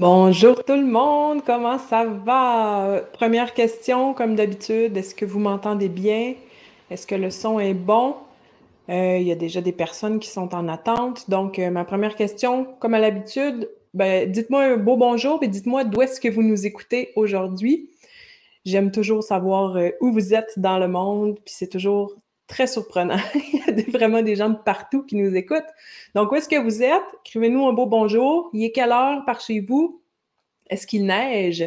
Bonjour tout le monde, comment ça va? Première question, comme d'habitude, est-ce que vous m'entendez bien? Est-ce que le son est bon? Euh, il y a déjà des personnes qui sont en attente. Donc, euh, ma première question, comme à l'habitude, ben, dites-moi un beau bonjour et dites-moi d'où est-ce que vous nous écoutez aujourd'hui. J'aime toujours savoir euh, où vous êtes dans le monde, puis c'est toujours très surprenant. Il y a vraiment des gens de partout qui nous écoutent. Donc, où est-ce que vous êtes? Écrivez-nous un beau bonjour. Il est quelle heure par chez vous? Est-ce qu'il neige?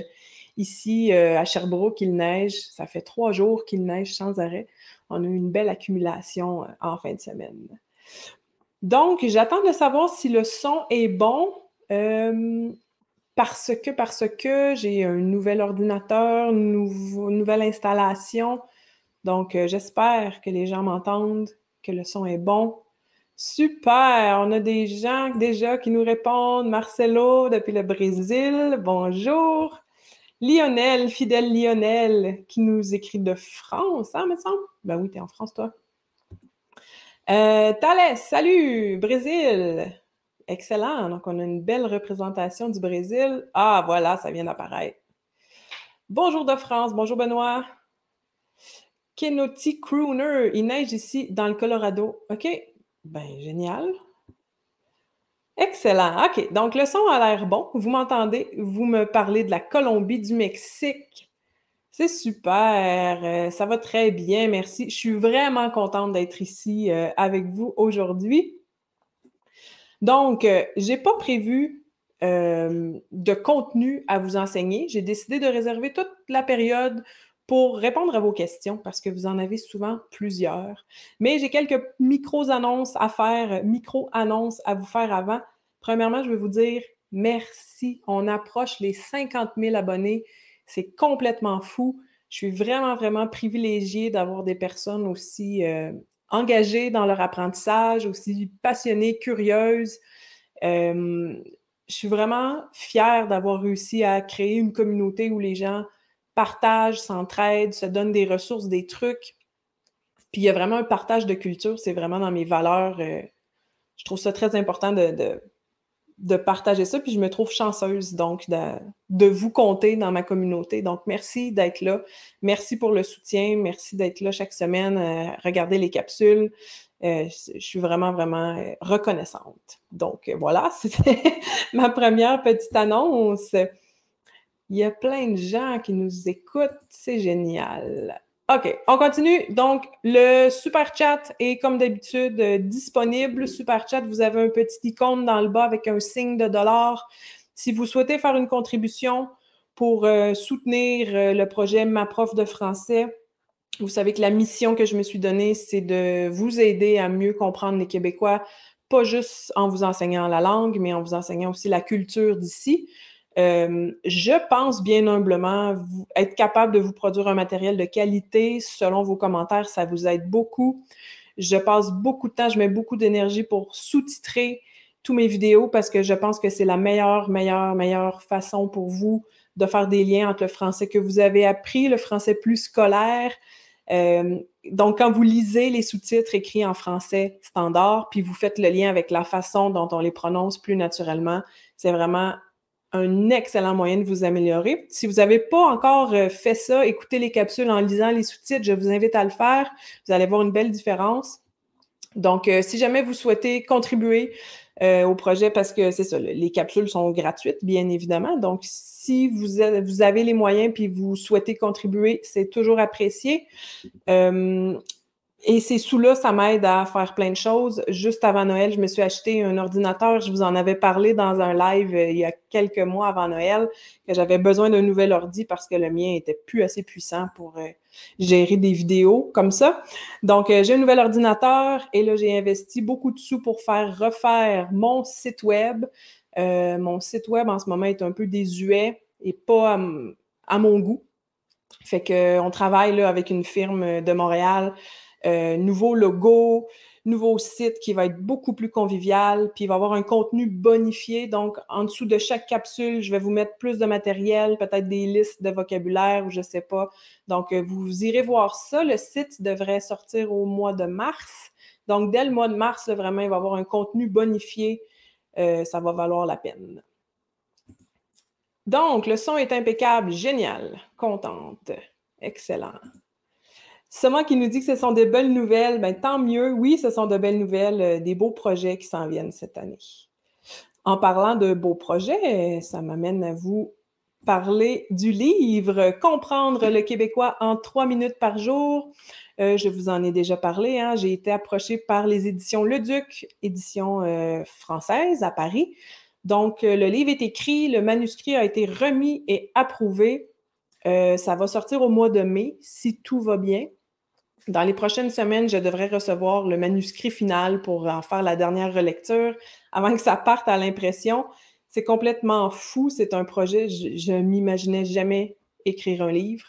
Ici, euh, à Sherbrooke, il neige. Ça fait trois jours qu'il neige sans arrêt. On a eu une belle accumulation euh, en fin de semaine. Donc, j'attends de savoir si le son est bon. Euh, parce que, parce que j'ai un nouvel ordinateur, une nouvelle installation. Donc, euh, j'espère que les gens m'entendent, que le son est bon. Super! On a des gens déjà qui nous répondent. Marcelo depuis le Brésil, bonjour. Lionel, fidèle Lionel, qui nous écrit de France, hein, me semble? Ben oui, es en France, toi. Euh, Thalès, salut! Brésil! Excellent! Donc, on a une belle représentation du Brésil. Ah, voilà, ça vient d'apparaître. Bonjour de France, bonjour Benoît. Kenoti Crooner. Il neige ici dans le Colorado. OK? Ben, génial. Excellent. OK. Donc, le son a l'air bon. Vous m'entendez? Vous me parlez de la Colombie, du Mexique. C'est super. Euh, ça va très bien. Merci. Je suis vraiment contente d'être ici euh, avec vous aujourd'hui. Donc, euh, j'ai je n'ai pas prévu de contenu à vous enseigner. J'ai décidé de réserver toute la période pour répondre à vos questions, parce que vous en avez souvent plusieurs. Mais j'ai quelques micro-annonces à faire, euh, micro-annonces à vous faire avant. Premièrement, je veux vous dire merci. On approche les 50 000 abonnés. C'est complètement fou. Je suis vraiment, vraiment privilégiée d'avoir des personnes aussi euh, engagées dans leur apprentissage, aussi passionnées, curieuses. Euh, je suis vraiment fière d'avoir réussi à créer une communauté où les gens partage, s'entraide, se donne des ressources, des trucs. Puis il y a vraiment un partage de culture, c'est vraiment dans mes valeurs. Euh, je trouve ça très important de, de, partager ça, puis je me trouve chanceuse donc de, vous compter dans ma communauté. Donc merci d'être là, merci pour le soutien, merci d'être là chaque semaine, à euh, regardez les capsules. Euh, je suis vraiment, vraiment reconnaissante. Donc voilà, c'était ma première petite annonce. Il y a plein de gens qui nous écoutent. C'est génial. OK, on continue. Donc, le super chat est comme d'habitude euh, disponible. Super chat, vous avez un petit icône dans le bas avec un signe de dollar. Si vous souhaitez faire une contribution pour euh, soutenir euh, le projet Ma prof de français, vous savez que la mission que je me suis donnée, c'est de vous aider à mieux comprendre les Québécois, pas juste en vous enseignant la langue, mais en vous enseignant aussi la culture d'ici. Euh, je pense bien humblement être capable de vous produire un matériel de qualité selon vos commentaires, ça vous aide beaucoup. Je passe beaucoup de temps, je mets beaucoup d'énergie pour sous-titrer tous mes vidéos parce que je pense que c'est la meilleure, meilleure, meilleure façon pour vous de faire des liens entre le français que vous avez appris, le français plus scolaire. Euh, donc, quand vous lisez les sous-titres écrits en français standard, puis vous faites le lien avec la façon dont on les prononce plus naturellement, c'est vraiment un excellent moyen de vous améliorer. Si vous n'avez pas encore euh, fait ça, écoutez les capsules en lisant les sous-titres, je vous invite à le faire. Vous allez voir une belle différence. Donc, euh, si jamais vous souhaitez contribuer euh, au projet, parce que c'est ça, les capsules sont gratuites, bien évidemment. Donc, si vous, avez les moyens puis vous souhaitez contribuer, c'est toujours apprécié et ces sous-là, ça m'aide à faire plein de choses. Juste avant Noël, je me suis acheté un ordinateur. Je vous en avais parlé dans un live euh, il y a quelques mois avant Noël que j'avais besoin d'un nouvel ordi parce que le mien était plus assez puissant pour euh, gérer des vidéos comme ça. Donc, euh, j'ai un nouvel ordinateur et là, j'ai investi beaucoup de sous pour faire refaire mon site web. mon site web en ce moment est un peu désuet et pas à, mon goût. Fait qu'on travaille avec une firme de Montréal euh, nouveau logo, nouveau site qui va être beaucoup plus convivial, puis il va avoir un contenu bonifié. Donc, en dessous de chaque capsule, je vais vous mettre plus de matériel, peut-être des listes de vocabulaire ou je ne sais pas. Donc, euh, vous irez voir ça. Le site devrait sortir au mois de mars. Donc, dès le mois de mars, vraiment, il va avoir un contenu bonifié. Euh, ça va valoir la peine. Donc, le son est impeccable, génial, contente, excellent. Seulement qui nous dit que ce sont de belles nouvelles, ben, tant mieux. Oui, ce sont de belles nouvelles, euh, des beaux projets qui s'en viennent cette année. En parlant de beaux projets, ça m'amène à vous parler du livre Comprendre le québécois en trois minutes par jour. Euh, je vous en ai déjà parlé. Hein. J'ai été approchée par les éditions Le Duc, édition euh, française à Paris. Donc, le livre est écrit, le manuscrit a été remis et approuvé. ça va sortir au mois de mai, si tout va bien. Dans les prochaines semaines, je devrais recevoir le manuscrit final pour en faire la dernière relecture avant que ça parte à l'impression. C'est complètement fou. C'est un projet, je m'imaginais jamais écrire un livre.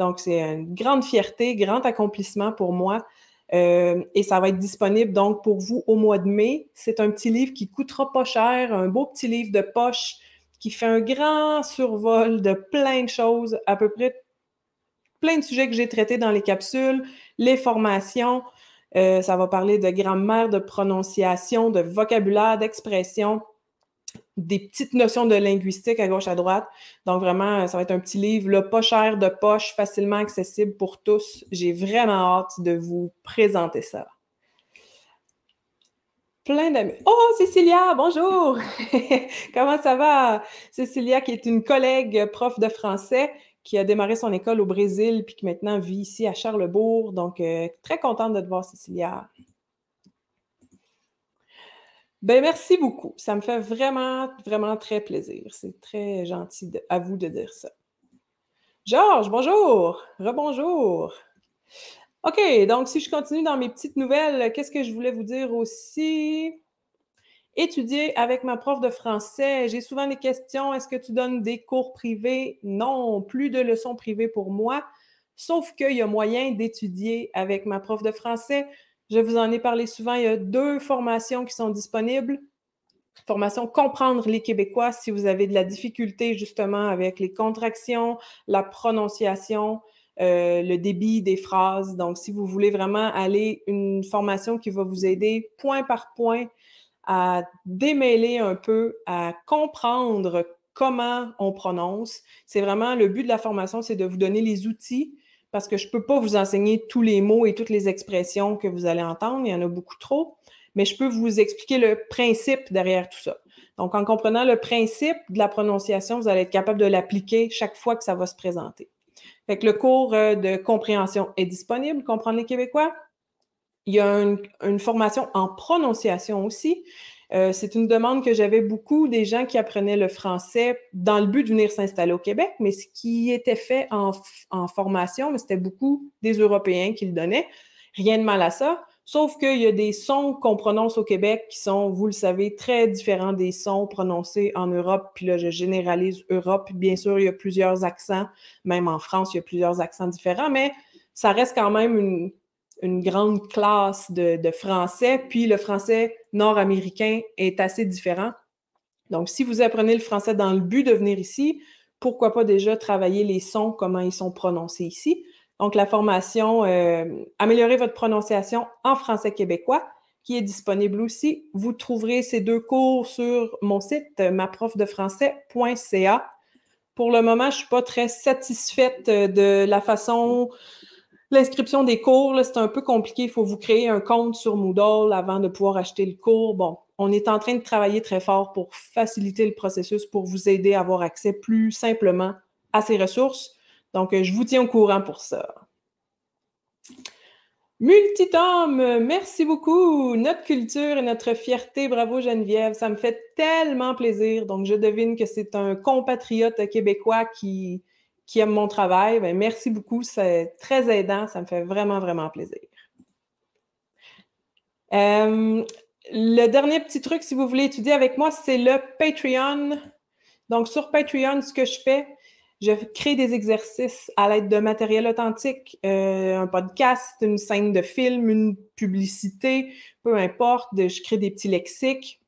Donc, c'est une grande fierté, grand accomplissement pour moi. Euh, et ça va être disponible donc pour vous au mois de mai. C'est un petit livre qui coûtera pas cher, un beau petit livre de poche qui fait un grand survol de plein de choses, à peu près plein de sujets que j'ai traités dans les capsules, les formations. Euh, ça va parler de grammaire, de prononciation, de vocabulaire, d'expression, des petites notions de linguistique à gauche à droite. Donc vraiment, euh, ça va être un petit livre, là, pas cher de poche, facilement accessible pour tous. J'ai vraiment hâte de vous présenter ça. Plein d'amis. Oh, Cécilia, bonjour! Comment ça va? Cécilia, qui est une collègue euh, prof de français, qui a démarré son école au Brésil, puis qui maintenant vit ici à Charlebourg. Donc, euh, très contente de te voir, Cécilia. Ben, merci beaucoup. Ça me fait vraiment, vraiment très plaisir. C'est très gentil à vous de dire ça. Georges, bonjour. Rebonjour. OK, donc si je continue dans mes petites nouvelles, qu'est-ce que je voulais vous dire aussi? étudier avec ma prof de français. J'ai souvent des questions. Est-ce que tu donnes des cours privés? Non, plus de leçons privées pour moi. Sauf qu'il y a moyen d'étudier avec ma prof de français. Je vous en ai parlé souvent. Il y a deux formations qui sont disponibles. Formation Comprendre les Québécois si vous avez de la difficulté justement avec les contractions, la prononciation, euh, le débit des phrases. Donc, si vous voulez vraiment aller une formation qui va vous aider point par point à démêler un peu, à comprendre comment on prononce. C'est vraiment le but de la formation, c'est de vous donner les outils parce que je ne peux pas vous enseigner tous les mots et toutes les expressions que vous allez entendre, il y en a beaucoup trop, mais je peux vous expliquer le principe derrière tout ça. Donc, en comprenant le principe de la prononciation, vous allez être capable de l'appliquer chaque fois que ça va se présenter. Fait que le cours euh, de compréhension est disponible, comprendre les Québécois. Il y a une, formation en prononciation aussi. Euh, c'est une demande que j'avais beaucoup des gens qui apprenaient le français dans le but de venir s'installer au Québec, mais ce qui était fait en, en formation, c'était beaucoup des Européens qui le donnaient. Rien de mal à ça, sauf qu'il y a des sons qu'on prononce au Québec qui sont, vous le savez, très différents des sons prononcés en Europe. Puis là, je généralise Europe. Bien sûr, il y a plusieurs accents. Même en France, il y a plusieurs accents différents, mais ça reste quand même une, une grande classe de, français, puis le français nord-américain est assez différent. Donc, si vous apprenez le français dans le but de venir ici, pourquoi pas déjà travailler les sons, comment ils sont prononcés ici. Donc, la formation euh, Améliorer votre prononciation en français québécois, qui est disponible aussi. Vous trouverez ces deux cours sur mon site, maprofdefrançais.ca. Pour le moment, je ne suis pas très satisfaite de la façon L'inscription des cours, c'est un peu compliqué. Il faut vous créer un compte sur Moodle avant de pouvoir acheter le cours. Bon, on est en train de travailler très fort pour faciliter le processus, pour vous aider à avoir accès plus simplement à ces ressources. Donc, euh, je vous tiens au courant pour ça. Multitome, merci beaucoup. Notre culture et notre fierté, bravo Geneviève, ça me fait tellement plaisir. Donc, je devine que c'est un compatriote québécois qui, qui aiment mon travail, ben, merci beaucoup. C'est très aidant. Ça me fait vraiment, vraiment plaisir. Euh, le dernier petit truc, si vous voulez étudier avec moi, c'est le Patreon. Donc, sur Patreon, ce que je fais, je crée des exercices à l'aide de matériel authentique, euh, un podcast, une scène de film, une publicité, peu importe. Je crée des petits lexiques,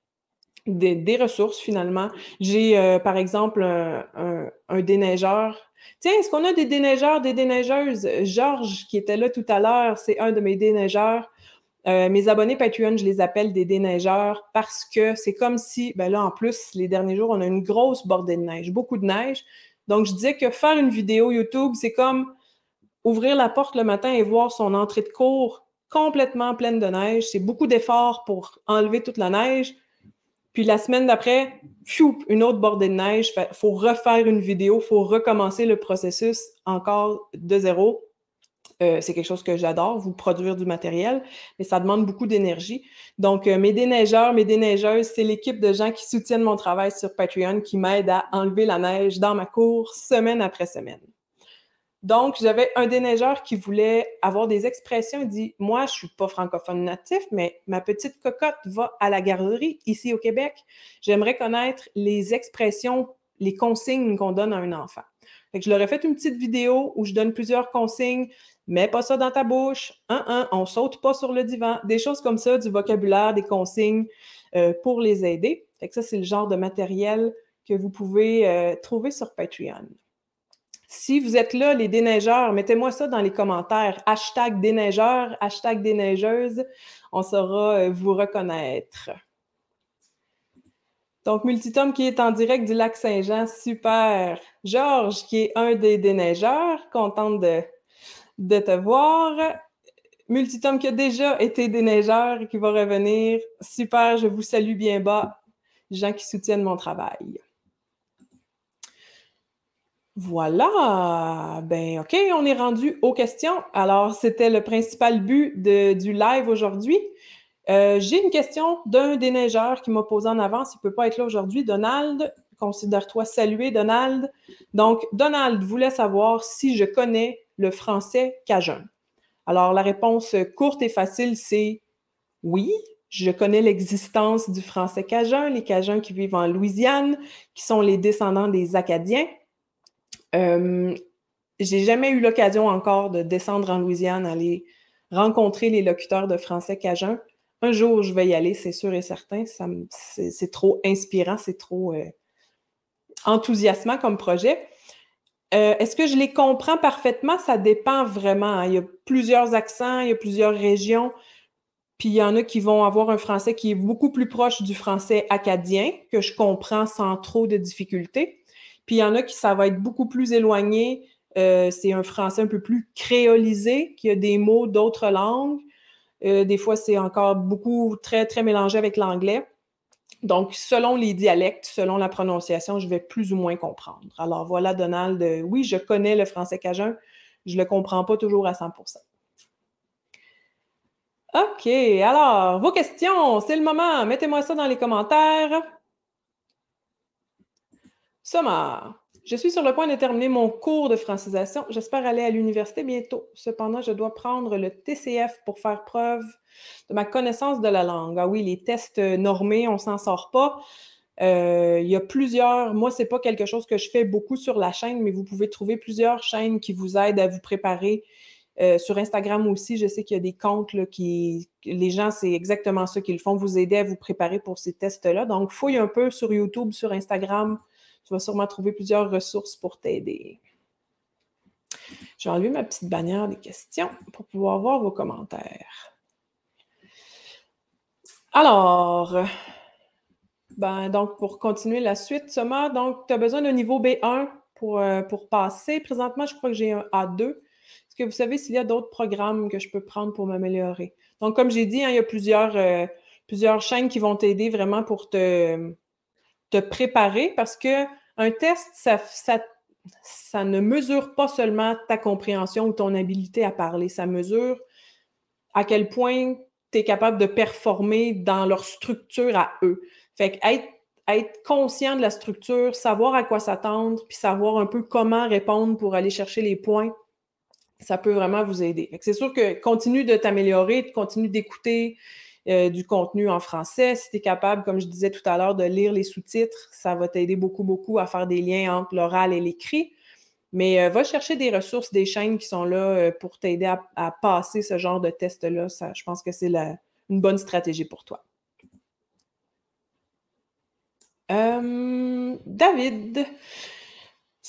des, ressources finalement. J'ai, euh, par exemple, un déneigeur Tiens, est-ce qu'on a des déneigeurs, des déneigeuses? Georges, qui était là tout à l'heure, c'est un de mes déneigeurs. Euh, mes abonnés Patreon, je les appelle des déneigeurs parce que c'est comme si, ben là, en plus, les derniers jours, on a une grosse bordée de neige, beaucoup de neige. Donc, je disais que faire une vidéo YouTube, c'est comme ouvrir la porte le matin et voir son entrée de cours complètement pleine de neige. C'est beaucoup d'efforts pour enlever toute la neige. Puis la semaine d'après, une autre bordée de neige. Il faut refaire une vidéo, il faut recommencer le processus encore de zéro. Euh, c'est quelque chose que j'adore, vous produire du matériel, mais ça demande beaucoup d'énergie. Donc, euh, mes déneigeurs, mes déneigeuses, c'est l'équipe de gens qui soutiennent mon travail sur Patreon, qui m'aident à enlever la neige dans ma cour semaine après semaine. Donc, j'avais un déneigeur qui voulait avoir des expressions. Il dit Moi, je ne suis pas francophone natif, mais ma petite cocotte va à la garderie ici au Québec. J'aimerais connaître les expressions, les consignes qu'on donne à un enfant. je leur ai fait une petite vidéo où je donne plusieurs consignes. Mets pas ça dans ta bouche. Un, un, on saute pas sur le divan. Des choses comme ça, du vocabulaire, des consignes euh, pour les aider. Fait ça, c'est le genre de matériel que vous pouvez euh, trouver sur Patreon. Si vous êtes là, les déneigeurs, mettez-moi ça dans les commentaires. Hashtag déneigeurs, hashtag déneigeuses, On saura euh, vous reconnaître. Donc, Multitome qui est en direct du lac Saint-Jean, super. Georges qui est un des déneigeurs, contente de, te voir. Multitome qui a déjà été déneigeur et qui va revenir, super, je vous salue bien bas, gens qui soutiennent mon travail. Voilà, ben ok, on est rendu aux questions. Alors, c'était le principal but du live aujourd'hui. Euh, j'ai une question d'un des neigeurs qui m'a posé en avance, il ne peut pas être là aujourd'hui. Donald, considère-toi salué, Donald. Donc, Donald voulait savoir si je connais le français cajun. Alors, la réponse courte et facile, c'est oui. Je connais l'existence du français cajun, les cajuns qui vivent en Louisiane, qui sont les descendants des Acadiens. Euh, j'ai jamais eu l'occasion encore de descendre en Louisiane, aller rencontrer les locuteurs de français cajun. Un jour, je vais y aller, c'est sûr et certain. Ça c'est, trop inspirant, c'est trop euh, enthousiasmant comme projet. Euh, est-ce que je les comprends parfaitement? Ça dépend vraiment. Hein. Il y a plusieurs accents, il y a plusieurs régions. Puis il y en a qui vont avoir un français qui est beaucoup plus proche du français acadien, que je comprends sans trop de difficultés. Puis il y en a qui, ça va être beaucoup plus éloigné. Euh, c'est un français un peu plus créolisé, qui a des mots d'autres langues. Euh, des fois, c'est encore beaucoup très, très mélangé avec l'anglais. Donc, selon les dialectes, selon la prononciation, je vais plus ou moins comprendre. Alors voilà, Donald, euh, oui, je connais le français cajun, je ne le comprends pas toujours à 100 OK, alors, vos questions, c'est le moment. Mettez-moi ça dans les commentaires. Sommar, je suis sur le point de terminer mon cours de francisation. J'espère aller à l'université bientôt. Cependant, je dois prendre le TCF pour faire preuve de ma connaissance de la langue. Ah oui, les tests normés, on s'en sort pas. Euh, il y a plusieurs, moi, c'est pas quelque chose que je fais beaucoup sur la chaîne, mais vous pouvez trouver plusieurs chaînes qui vous aident à vous préparer. Euh, sur Instagram aussi, je sais qu'il y a des comptes qui, les gens, c'est exactement ça qu'ils font, vous aider à vous préparer pour ces tests-là. Donc, fouille un peu sur YouTube, sur Instagram, tu vas sûrement trouver plusieurs ressources pour t'aider. J'ai enlevé ma petite bannière des questions pour pouvoir voir vos commentaires. Alors, ben, donc pour continuer la suite, Thomas, donc tu as besoin d'un niveau B1 pour, euh, pour passer. Présentement, je crois que j'ai un A2. Est-ce que vous savez s'il y a d'autres programmes que je peux prendre pour m'améliorer? Donc, comme j'ai dit, hein, il y a plusieurs, euh, plusieurs chaînes qui vont t'aider vraiment pour te, te préparer parce que un test, ça, ne mesure pas seulement ta compréhension ou ton habilité à parler, ça mesure à quel point tu es capable de performer dans leur structure à eux. Fait être, être conscient de la structure, savoir à quoi s'attendre, puis savoir un peu comment répondre pour aller chercher les points, ça peut vraiment vous aider. C'est sûr que continue de t'améliorer, continue d'écouter, euh, du contenu en français. Si tu es capable, comme je disais tout à l'heure, de lire les sous-titres, ça va t'aider beaucoup, beaucoup à faire des liens entre l'oral et l'écrit. Mais euh, va chercher des ressources, des chaînes qui sont là euh, pour t'aider à, passer ce genre de test-là. je pense que c'est une bonne stratégie pour toi. David,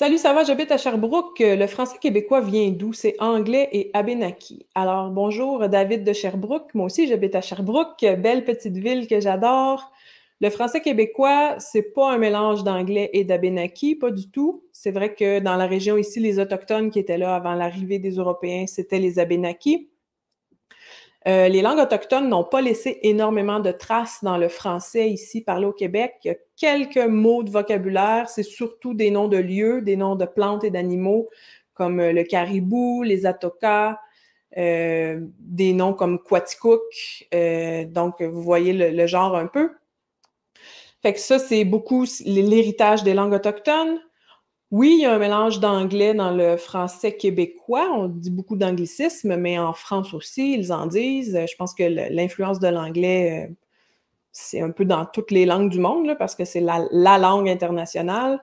Salut, ça va? J'habite à Sherbrooke. Euh, le français québécois vient d'où? C'est anglais et abénaki. Alors, bonjour David de Sherbrooke. Moi aussi, j'habite à Sherbrooke, belle petite ville que j'adore. Le français québécois, c'est pas un mélange d'anglais et d'abénaki, pas du tout. C'est vrai que dans la région ici, les autochtones qui étaient là avant l'arrivée des Européens, c'était les abénakis. Euh, les langues autochtones n'ont pas laissé énormément de traces dans le français ici parlé au Québec. Il y a quelques mots de vocabulaire, c'est surtout des noms de lieux, des noms de plantes et d'animaux comme euh, le caribou, les atokas, euh, des noms comme Quaticook. donc, vous voyez le, le, genre un peu. Fait que ça, c'est beaucoup l'héritage des langues autochtones. Oui, il y a un mélange d'anglais dans le français québécois. On dit beaucoup d'anglicisme, mais en France aussi, ils en disent. Je pense que l'influence de l'anglais, euh, c'est un peu dans toutes les langues du monde, parce que c'est la, langue internationale.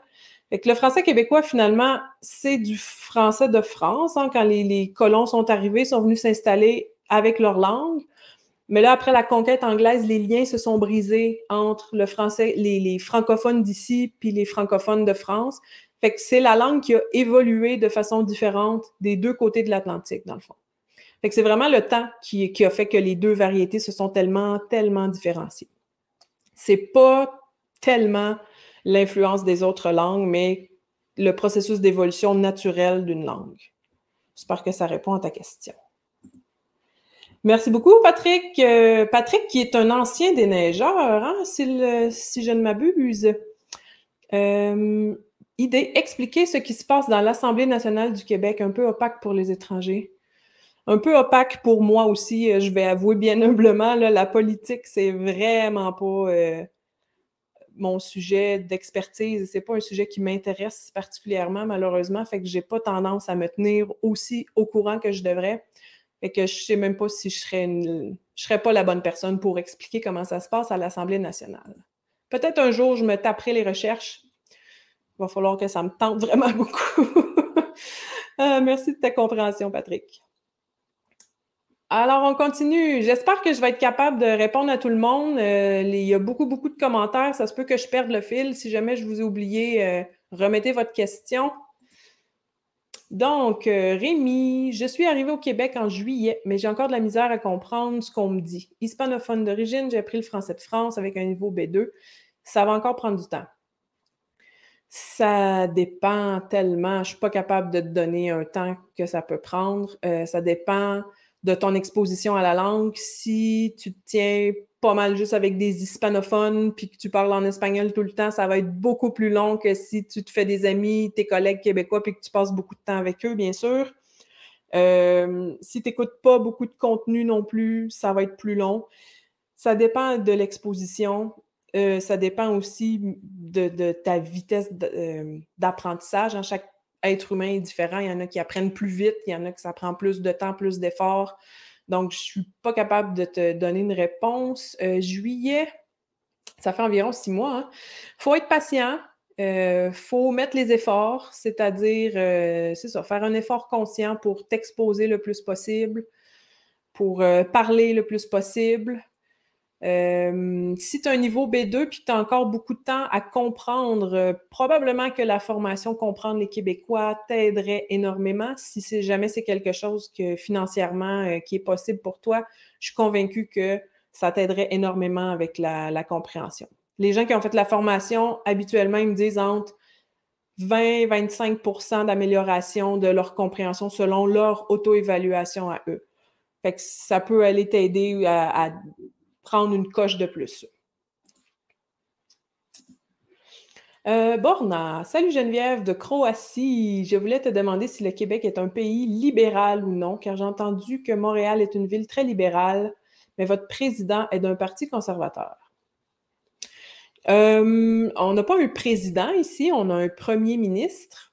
que le français québécois, finalement, c'est du français de France. Hein, quand les, colons sont arrivés, sont venus s'installer avec leur langue. Mais là, après la conquête anglaise, les liens se sont brisés entre le français, les, francophones d'ici, puis les francophones de France. Fait que c'est la langue qui a évolué de façon différente des deux côtés de l'Atlantique, dans le fond. Fait que c'est vraiment le temps qui, a fait que les deux variétés se sont tellement, tellement différenciées. C'est pas tellement l'influence des autres langues, mais le processus d'évolution naturelle d'une langue. J'espère que ça répond à ta question. Merci beaucoup, Patrick. Euh, Patrick, qui est un ancien des neigeurs, hein, euh, si, je ne m'abuse. Euh, idée expliquer ce qui se passe dans l'Assemblée nationale du Québec, un peu opaque pour les étrangers. Un peu opaque pour moi aussi, euh, je vais avouer bien humblement, la politique, c'est vraiment pas euh, mon sujet d'expertise. C'est pas un sujet qui m'intéresse particulièrement, malheureusement. Fait que j'ai pas tendance à me tenir aussi au courant que je devrais. Fait que je sais même pas si je serais je serais pas la bonne personne pour expliquer comment ça se passe à l'Assemblée nationale. Peut-être un jour, je me taperai les recherches il va falloir que ça me tente vraiment beaucoup. Euh, merci de ta compréhension, Patrick. Alors, on continue. J'espère que je vais être capable de répondre à tout le monde. Euh, il y a beaucoup, beaucoup de commentaires. Ça se peut que je perde le fil. Si jamais je vous ai oublié, euh, remettez votre question. Donc, Rémi, je suis arrivée au Québec en juillet, mais j'ai encore de la misère à comprendre ce qu'on me dit. Hispanophone d'origine, j'ai appris le français de France avec un niveau B2. Ça va encore prendre du temps. Ça dépend tellement. Je ne suis pas capable de te donner un temps que ça peut prendre. Euh, ça dépend de ton exposition à la langue. Si tu te tiens pas mal juste avec des hispanophones puis que tu parles en espagnol tout le temps, ça va être beaucoup plus long que si tu te fais des amis, tes collègues québécois puis que tu passes beaucoup de temps avec eux, bien sûr. Euh, si tu n'écoutes pas beaucoup de contenu non plus, ça va être plus long. Ça dépend de l'exposition. Euh, ça dépend aussi de, ta vitesse euh, d'apprentissage. Hein. Chaque être humain est différent. Il y en a qui apprennent plus vite, il y en a qui ça prend plus de temps, plus d'efforts. Donc, je ne suis pas capable de te donner une réponse. Euh, juillet, ça fait environ six mois. Il hein. faut être patient. Il faut mettre les efforts, c'est-à-dire, c'est ça, faire un effort conscient pour t'exposer le plus possible, pour parler le plus possible, euh, si tu as un niveau B2 puis tu as encore beaucoup de temps à comprendre, euh, probablement que la formation Comprendre les Québécois t'aiderait énormément si c'est jamais c'est quelque chose que financièrement euh, qui est possible pour toi. Je suis convaincue que ça t'aiderait énormément avec la, compréhension. Les gens qui ont fait la formation, habituellement, ils me disent entre 20-25 d'amélioration de leur compréhension selon leur auto-évaluation à eux. ça peut aller t'aider à prendre une coche de plus. Euh, Borna, salut Geneviève de Croatie. Je voulais te demander si le Québec est un pays libéral ou non, car j'ai entendu que Montréal est une ville très libérale, mais votre président est d'un parti conservateur. Euh, on n'a pas un président ici, on a un premier ministre.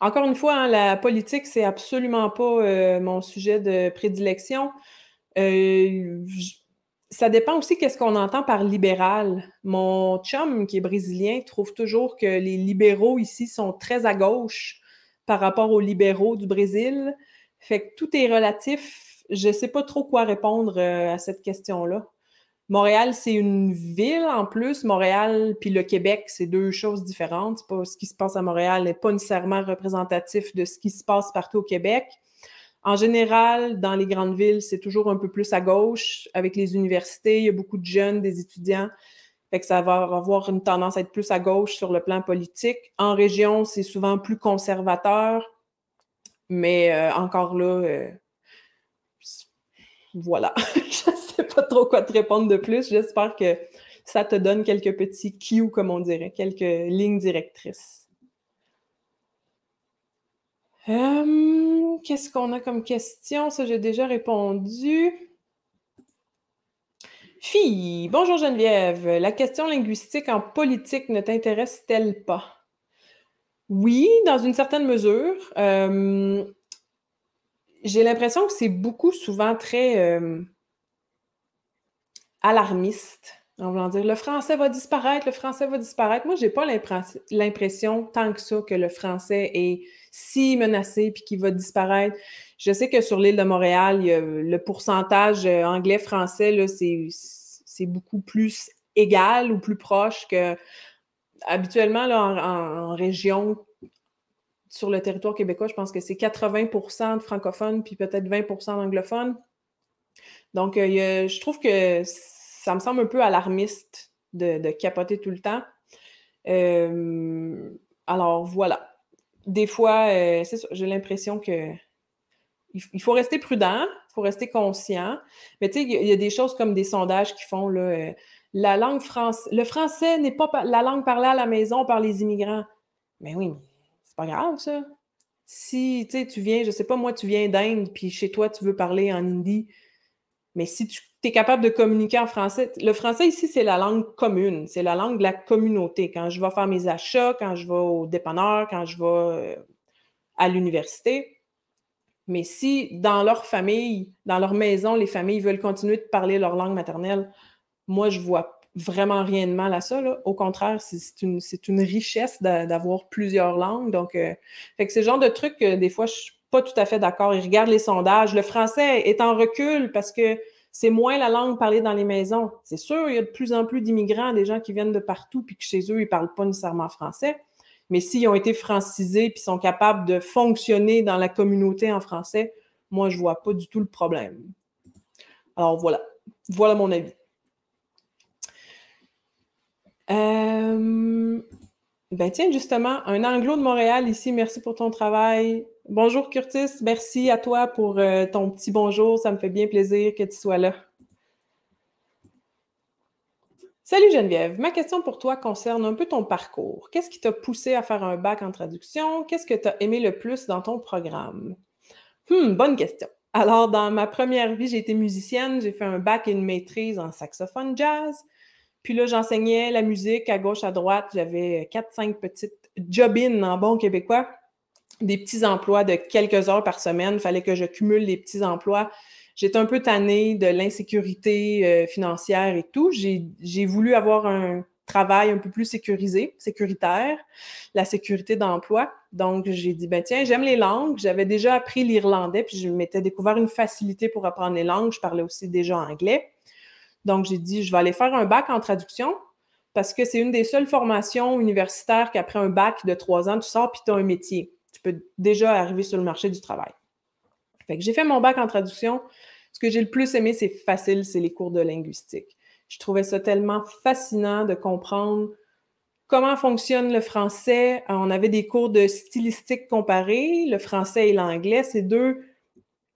Encore une fois, hein, la politique, c'est absolument pas euh, mon sujet de prédilection. Euh, ça dépend aussi qu'est-ce qu'on entend par libéral. Mon chum, qui est brésilien, trouve toujours que les libéraux ici sont très à gauche par rapport aux libéraux du Brésil. Fait que tout est relatif. Je sais pas trop quoi répondre euh, à cette question-là. Montréal, c'est une ville en plus. Montréal puis le Québec, c'est deux choses différentes. ce qui se passe à Montréal n'est pas nécessairement représentatif de ce qui se passe partout au Québec. En général, dans les grandes villes, c'est toujours un peu plus à gauche. Avec les universités, il y a beaucoup de jeunes, des étudiants. Fait que ça va avoir une tendance à être plus à gauche sur le plan politique. En région, c'est souvent plus conservateur. Mais euh, encore là, euh, voilà. je ne sais pas trop quoi te répondre de plus. J'espère que ça te donne quelques petits Q, comme on dirait, quelques lignes directrices. Euh, qu'est-ce qu'on a comme question? Ça, j'ai déjà répondu. Fille, bonjour Geneviève. La question linguistique en politique ne t'intéresse-t-elle pas? Oui, dans une certaine mesure. Euh, j'ai l'impression que c'est beaucoup souvent très euh, alarmiste. On va dire le français va disparaître, le français va disparaître. Moi, j'ai n'ai pas l'impression tant que ça que le français est si menacé puis qui va disparaître. Je sais que sur l'île de Montréal, le pourcentage euh, anglais-français, c'est beaucoup plus égal ou plus proche que habituellement en, région sur le territoire québécois, je pense que c'est 80 de francophones puis peut-être 20 d'anglophones. Donc, euh, je trouve que ça me semble un peu alarmiste de, capoter tout le temps. Euh, alors voilà des fois, euh, j'ai l'impression que il faut rester prudent, il faut rester conscient. Mais tu sais, il y, a des choses comme des sondages qui font euh, la langue française. Le français n'est pas la langue parlée à la maison par les immigrants. Mais oui, c'est pas grave, ça. Si tu viens, je sais pas, moi, tu viens d'Inde, puis chez toi, tu veux parler en hindi, mais si tu es capable de communiquer en français, le français ici, c'est la langue commune, c'est la langue de la communauté. Quand je vais faire mes achats, quand je vais au dépanneur, quand je vais euh, à l'université. Mais si dans leur famille, dans leur maison, les familles veulent continuer de parler leur langue maternelle, moi, je vois vraiment rien de mal à ça. Au contraire, c'est une, richesse d'avoir plusieurs langues. Donc, euh, c'est le genre de truc que euh, des fois, je pas tout à fait d'accord. Ils regardent les sondages. Le français est en recul parce que c'est moins la langue parlée dans les maisons. C'est sûr, il y a de plus en plus d'immigrants, des gens qui viennent de partout, puis que chez eux, ils ne parlent pas nécessairement français. Mais s'ils ont été francisés, puis sont capables de fonctionner dans la communauté en français, moi, je ne vois pas du tout le problème. Alors voilà, voilà mon avis. Euh... Ben tiens, justement, un anglo de Montréal ici, merci pour ton travail. Bonjour Curtis, merci à toi pour euh, ton petit bonjour. Ça me fait bien plaisir que tu sois là. Salut Geneviève, ma question pour toi concerne un peu ton parcours. Qu'est-ce qui t'a poussé à faire un bac en traduction? Qu'est-ce que tu as aimé le plus dans ton programme? Hum, bonne question. Alors, dans ma première vie, j'ai été musicienne, j'ai fait un bac et une maîtrise en saxophone jazz. Puis là, j'enseignais la musique à gauche, à droite. J'avais quatre, cinq petites jobines en bon québécois des petits emplois de quelques heures par semaine. Il fallait que je cumule les petits emplois. J'étais un peu tannée de l'insécurité euh, financière et tout. J'ai voulu avoir un travail un peu plus sécurisé, sécuritaire, la sécurité d'emploi. Donc, j'ai dit, ben tiens, j'aime les langues. J'avais déjà appris l'irlandais, puis je m'étais découvert une facilité pour apprendre les langues. Je parlais aussi déjà anglais. Donc, j'ai dit, je vais aller faire un bac en traduction parce que c'est une des seules formations universitaires qu'après un bac de trois ans, tu sors puis tu as un métier déjà arriver sur le marché du travail. Fait que j'ai fait mon bac en traduction. Ce que j'ai le plus aimé, c'est facile, c'est les cours de linguistique. Je trouvais ça tellement fascinant de comprendre comment fonctionne le français. On avait des cours de stylistique comparée, le français et l'anglais. C'est deux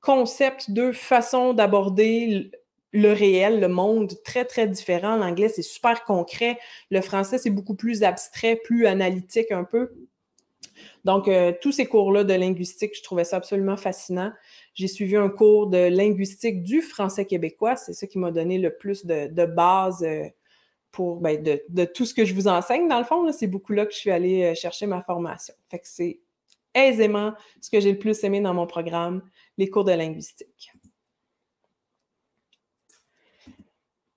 concepts, deux façons d'aborder le réel, le monde, très, très différent. L'anglais, c'est super concret. Le français, c'est beaucoup plus abstrait, plus analytique un peu. Donc, euh, tous ces cours-là de linguistique, je trouvais ça absolument fascinant. J'ai suivi un cours de linguistique du français québécois. C'est ça qui m'a donné le plus de, de base euh, pour ben, de, de, tout ce que je vous enseigne, dans le fond. C'est beaucoup là que je suis allée euh, chercher ma formation. Fait que c'est aisément ce que j'ai le plus aimé dans mon programme, les cours de linguistique.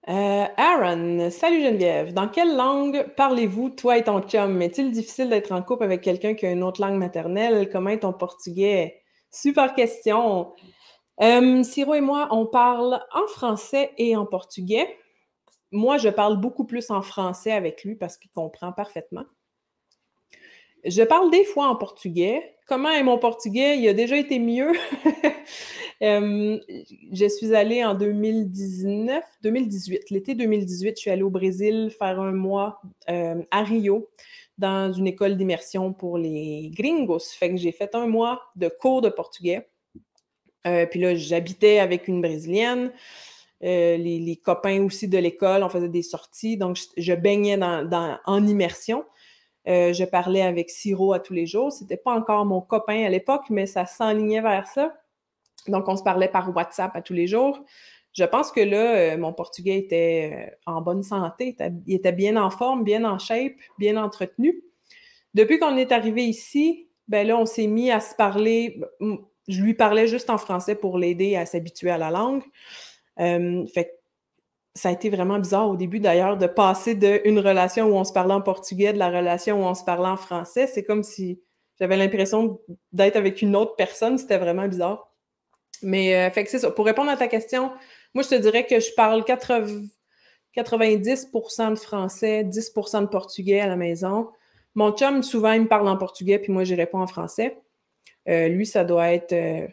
Euh, Aaron, salut Geneviève. Dans quelle langue parlez-vous, toi et ton chum? Est-il difficile d'être en couple avec quelqu'un qui a une autre langue maternelle? Comment est ton portugais? Super question. Euh, Siro et moi, on parle en français et en portugais. Moi, je parle beaucoup plus en français avec lui parce qu'il comprend parfaitement. Je parle des fois en portugais. Comment est mon portugais? Il a déjà été mieux. je suis allée en 2019, 2018, l'été 2018, je suis allée au Brésil faire un mois à Rio dans une école d'immersion pour les gringos. Fait que j'ai fait un mois de cours de portugais. Euh, puis là, j'habitais avec une Brésilienne. Euh, les, copains aussi de l'école, on faisait des sorties, donc je, baignais en immersion. Euh, je parlais avec Siro à tous les jours. C'était pas encore mon copain à l'époque, mais ça s'enlignait vers ça. Donc, on se parlait par WhatsApp à tous les jours. Je pense que là, euh, mon portugais était euh, en bonne santé. Il était bien en forme, bien en shape, bien entretenu. Depuis qu'on est arrivé ici, ben là, on s'est mis à se parler. Je lui parlais juste en français pour l'aider à s'habituer à la langue. Euh, fait ça a été vraiment bizarre au début d'ailleurs de passer d'une relation où on se parlait en portugais, de la relation où on se parlait en français. C'est comme si j'avais l'impression d'être avec une autre personne. C'était vraiment bizarre. Mais euh, fait que c'est ça. Pour répondre à ta question, moi, je te dirais que je parle 80, 90 de français, 10 de portugais à la maison. Mon chum, souvent, il me parle en portugais, puis moi, je réponds en français. Euh, lui, ça doit être euh,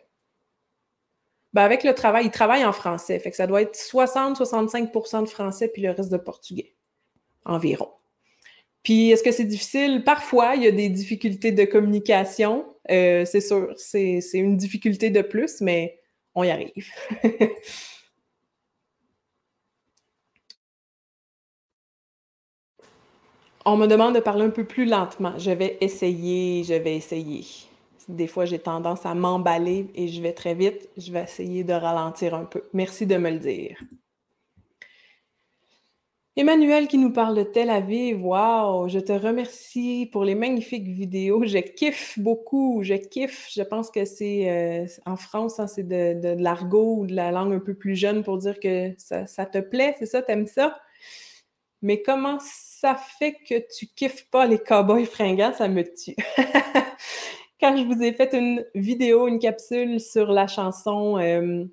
ben avec le travail, ils travaillent en français. Fait que ça doit être 60-65 de français puis le reste de portugais environ. Puis est-ce que c'est difficile? Parfois, il y a des difficultés de communication. Euh, c'est sûr, c'est une difficulté de plus, mais on y arrive. on me demande de parler un peu plus lentement. Je vais essayer, je vais essayer des fois, j'ai tendance à m'emballer et je vais très vite. Je vais essayer de ralentir un peu. Merci de me le dire. Emmanuel qui nous parle de Tel Aviv, wow, je te remercie pour les magnifiques vidéos. Je kiffe beaucoup, je kiffe. Je pense que c'est euh, en France, hein, c'est de, l'argot ou de la langue un peu plus jeune pour dire que ça, te plaît, c'est ça, t'aimes ça. Mais comment ça fait que tu kiffes pas les cowboys fringants? Ça me tue. quand je vous ai fait une vidéo, une capsule sur la chanson. Euh,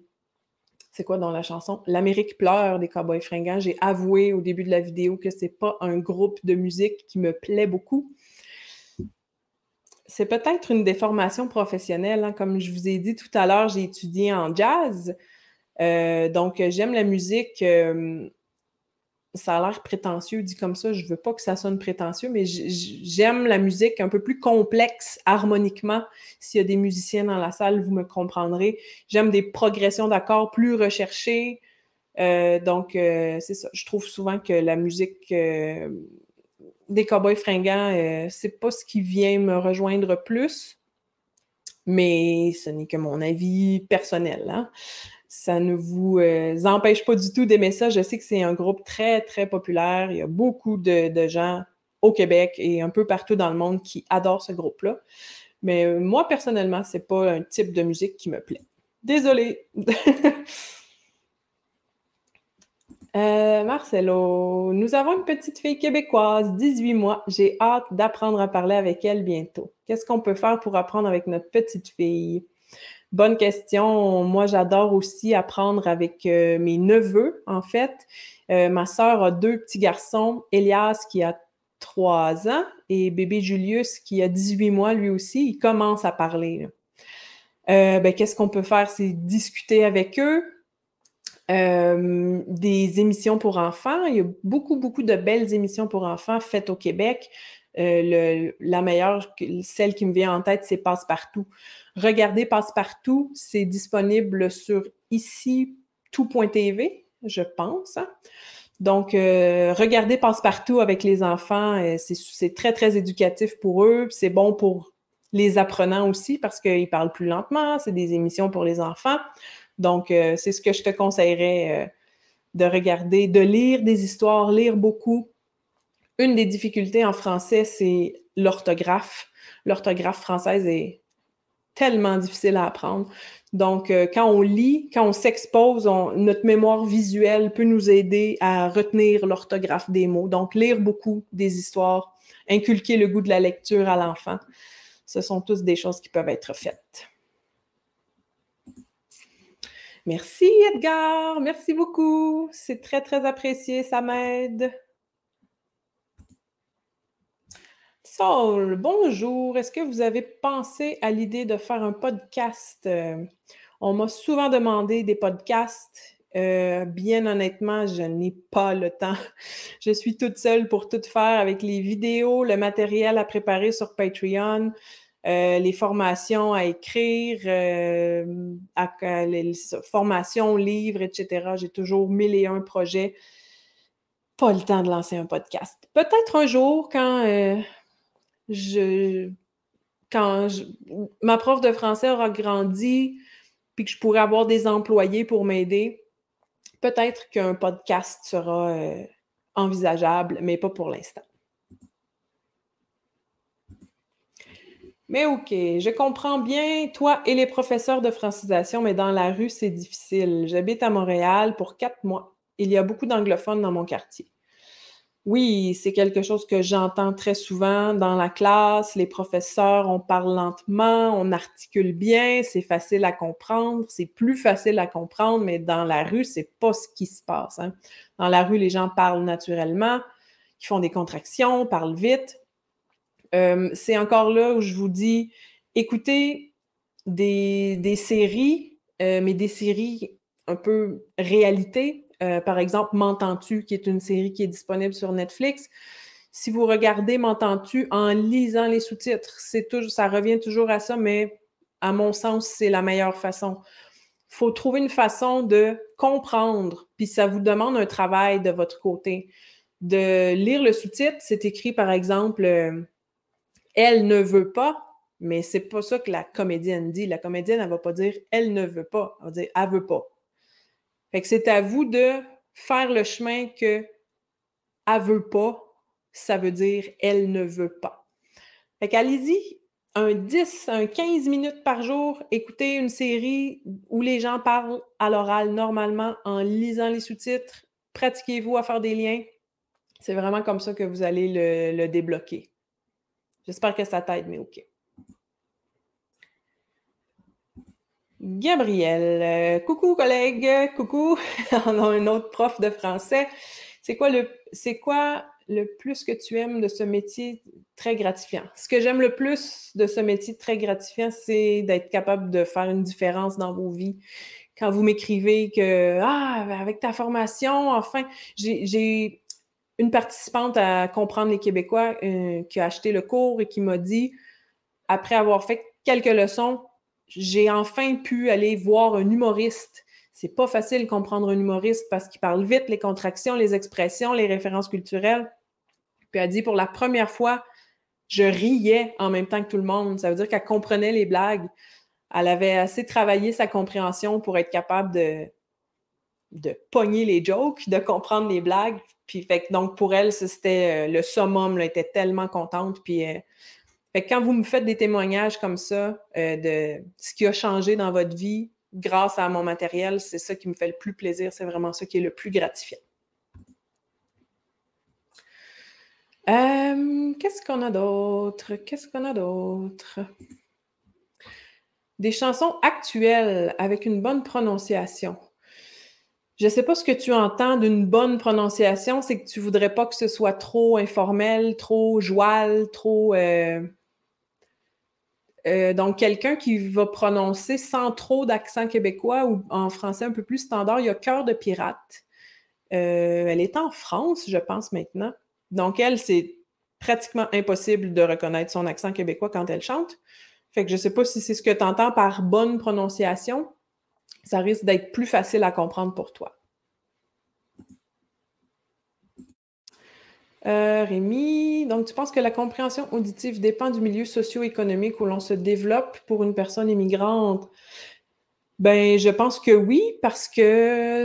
c'est quoi dans la chanson? L'Amérique pleure des Cowboys fringants. J'ai avoué au début de la vidéo que c'est pas un groupe de musique qui me plaît beaucoup. C'est peut-être une déformation professionnelle. Hein. Comme je vous ai dit tout à l'heure, j'ai étudié en jazz. Euh, donc, j'aime la musique. Euh, ça a l'air prétentieux dit comme ça, je veux pas que ça sonne prétentieux, mais j'aime la musique un peu plus complexe harmoniquement. S'il y a des musiciens dans la salle, vous me comprendrez. J'aime des progressions d'accords plus recherchées. Euh, donc, euh, c'est ça. Je trouve souvent que la musique euh, des cowboys fringants, c'est pas ce qui vient me rejoindre plus, mais ce n'est que mon avis personnel. Hein ça ne vous euh, empêche pas du tout d'aimer ça. Je sais que c'est un groupe très, très populaire. Il y a beaucoup de, gens au Québec et un peu partout dans le monde qui adorent ce groupe-là. Mais euh, moi, personnellement, c'est pas un type de musique qui me plaît. Désolée. Euh, Marcelo, nous avons une petite fille québécoise, 18 mois. J'ai hâte d'apprendre à parler avec elle bientôt. Qu'est-ce qu'on peut faire pour apprendre avec notre petite fille? Bonne question. Moi, j'adore aussi apprendre avec euh, mes neveux, en fait. Euh, ma sœur a deux petits garçons, Elias qui a trois ans et bébé Julius qui a 18 mois lui aussi. Il commence à parler. Euh, ben, qu'est-ce qu'on peut faire? C'est discuter avec eux. des émissions pour enfants. Il y a beaucoup, beaucoup de belles émissions pour enfants faites au Québec. Euh, la meilleure, celle qui me vient en tête, c'est passe Regardez Passe-Partout, c'est disponible sur ici tout.tv, je pense. Hein. Donc, euh, regardez Passe-Partout avec les enfants, euh, c'est très, très éducatif pour eux. C'est bon pour les apprenants aussi parce qu'ils parlent plus lentement. C'est des émissions pour les enfants. Donc, c'est ce que je te conseillerais de regarder, de lire des histoires, lire beaucoup une des difficultés en français, c'est l'orthographe. L'orthographe française est tellement difficile à apprendre. Donc, euh, quand on lit, quand on s'expose, notre mémoire visuelle peut nous aider à retenir l'orthographe des mots. Donc, lire beaucoup des histoires, inculquer le goût de la lecture à l'enfant, ce sont tous des choses qui peuvent être faites. Merci Edgar, merci beaucoup. C'est très, très apprécié, ça m'aide. bonjour. Est-ce que vous avez pensé à l'idée de faire un podcast? Euh, on m'a souvent demandé des podcasts. Euh, bien honnêtement, je n'ai pas le temps. Je suis toute seule pour tout faire avec les vidéos, le matériel à préparer sur Patreon, euh, les formations à écrire, les formations, livres, etc. J'ai toujours mille et un projets. Pas le temps de lancer un podcast. Peut-être un jour, quand je, quand je, ma prof de français aura grandi, puis que je pourrai avoir des employés pour m'aider, peut-être qu'un podcast sera euh, envisageable, mais pas pour l'instant. Mais OK, je comprends bien, toi et les professeurs de francisation, mais dans la rue, c'est difficile. J'habite à Montréal pour quatre mois. Il y a beaucoup d'anglophones dans mon quartier oui, c'est quelque chose que j'entends très souvent dans la classe. Les professeurs, on parle lentement, on articule bien, c'est facile à comprendre, c'est plus facile à comprendre, mais dans la rue, c'est pas ce qui se passe. Hein. Dans la rue, les gens parlent naturellement, ils font des contractions, parlent vite. c'est encore là où je vous dis, écoutez des, séries, euh, mais des séries un peu réalité, euh, par exemple, M'entends-tu, qui est une série qui est disponible sur Netflix. Si vous regardez M'entends-tu en lisant les sous-titres, c'est toujours, ça revient toujours à ça, mais à mon sens, c'est la meilleure façon. Il faut trouver une façon de comprendre, puis ça vous demande un travail de votre côté. De lire le sous-titre, c'est écrit par exemple euh, Elle ne veut pas, mais c'est pas ça que la comédienne dit. La comédienne, elle va pas dire Elle ne veut pas, elle va dire Elle veut pas. Fait que c'est à vous de faire le chemin que elle veut pas, ça veut dire elle ne veut pas. Fait qu'allez-y, un 10, un 15 minutes par jour, écoutez une série où les gens parlent à l'oral normalement en lisant les sous-titres, pratiquez-vous à faire des liens. C'est vraiment comme ça que vous allez le, le débloquer. J'espère que ça t'aide, mais OK. Gabriel, euh, coucou collègue, coucou. On a un autre prof de français. C'est quoi le c'est quoi le plus que tu aimes de ce métier très gratifiant? Ce que j'aime le plus de ce métier très gratifiant, c'est d'être capable de faire une différence dans vos vies. Quand vous m'écrivez que Ah, avec ta formation, enfin, j'ai une participante à Comprendre les Québécois euh, qui a acheté le cours et qui m'a dit, après avoir fait quelques leçons, j'ai enfin pu aller voir un humoriste. C'est pas facile de comprendre un humoriste parce qu'il parle vite, les contractions, les expressions, les références culturelles. Puis elle dit pour la première fois, je riais en même temps que tout le monde. Ça veut dire qu'elle comprenait les blagues. Elle avait assez travaillé sa compréhension pour être capable de, de pogner les jokes, de comprendre les blagues. Puis fait donc pour elle, c'était euh, le summum. Elle était tellement contente. Puis euh, fait quand vous me faites des témoignages comme ça euh, de ce qui a changé dans votre vie grâce à mon matériel, c'est ça qui me fait le plus plaisir, c'est vraiment ça qui est le plus gratifiant. Euh, qu'est-ce qu'on a d'autre? Qu'est-ce qu'on a d'autre? Des chansons actuelles avec une bonne prononciation. Je ne sais pas ce que tu entends d'une bonne prononciation, c'est que tu ne voudrais pas que ce soit trop informel, trop joual, trop. Euh, euh, donc, quelqu'un qui va prononcer sans trop d'accent québécois ou en français un peu plus standard, il y a Cœur de pirate. Euh, elle est en France, je pense, maintenant. Donc, elle, c'est pratiquement impossible de reconnaître son accent québécois quand elle chante. Fait que je ne sais pas si c'est ce que tu entends par bonne prononciation. Ça risque d'être plus facile à comprendre pour toi. Euh, Rémi, donc tu penses que la compréhension auditive dépend du milieu socio-économique où l'on se développe pour une personne immigrante? Ben, je pense que oui, parce que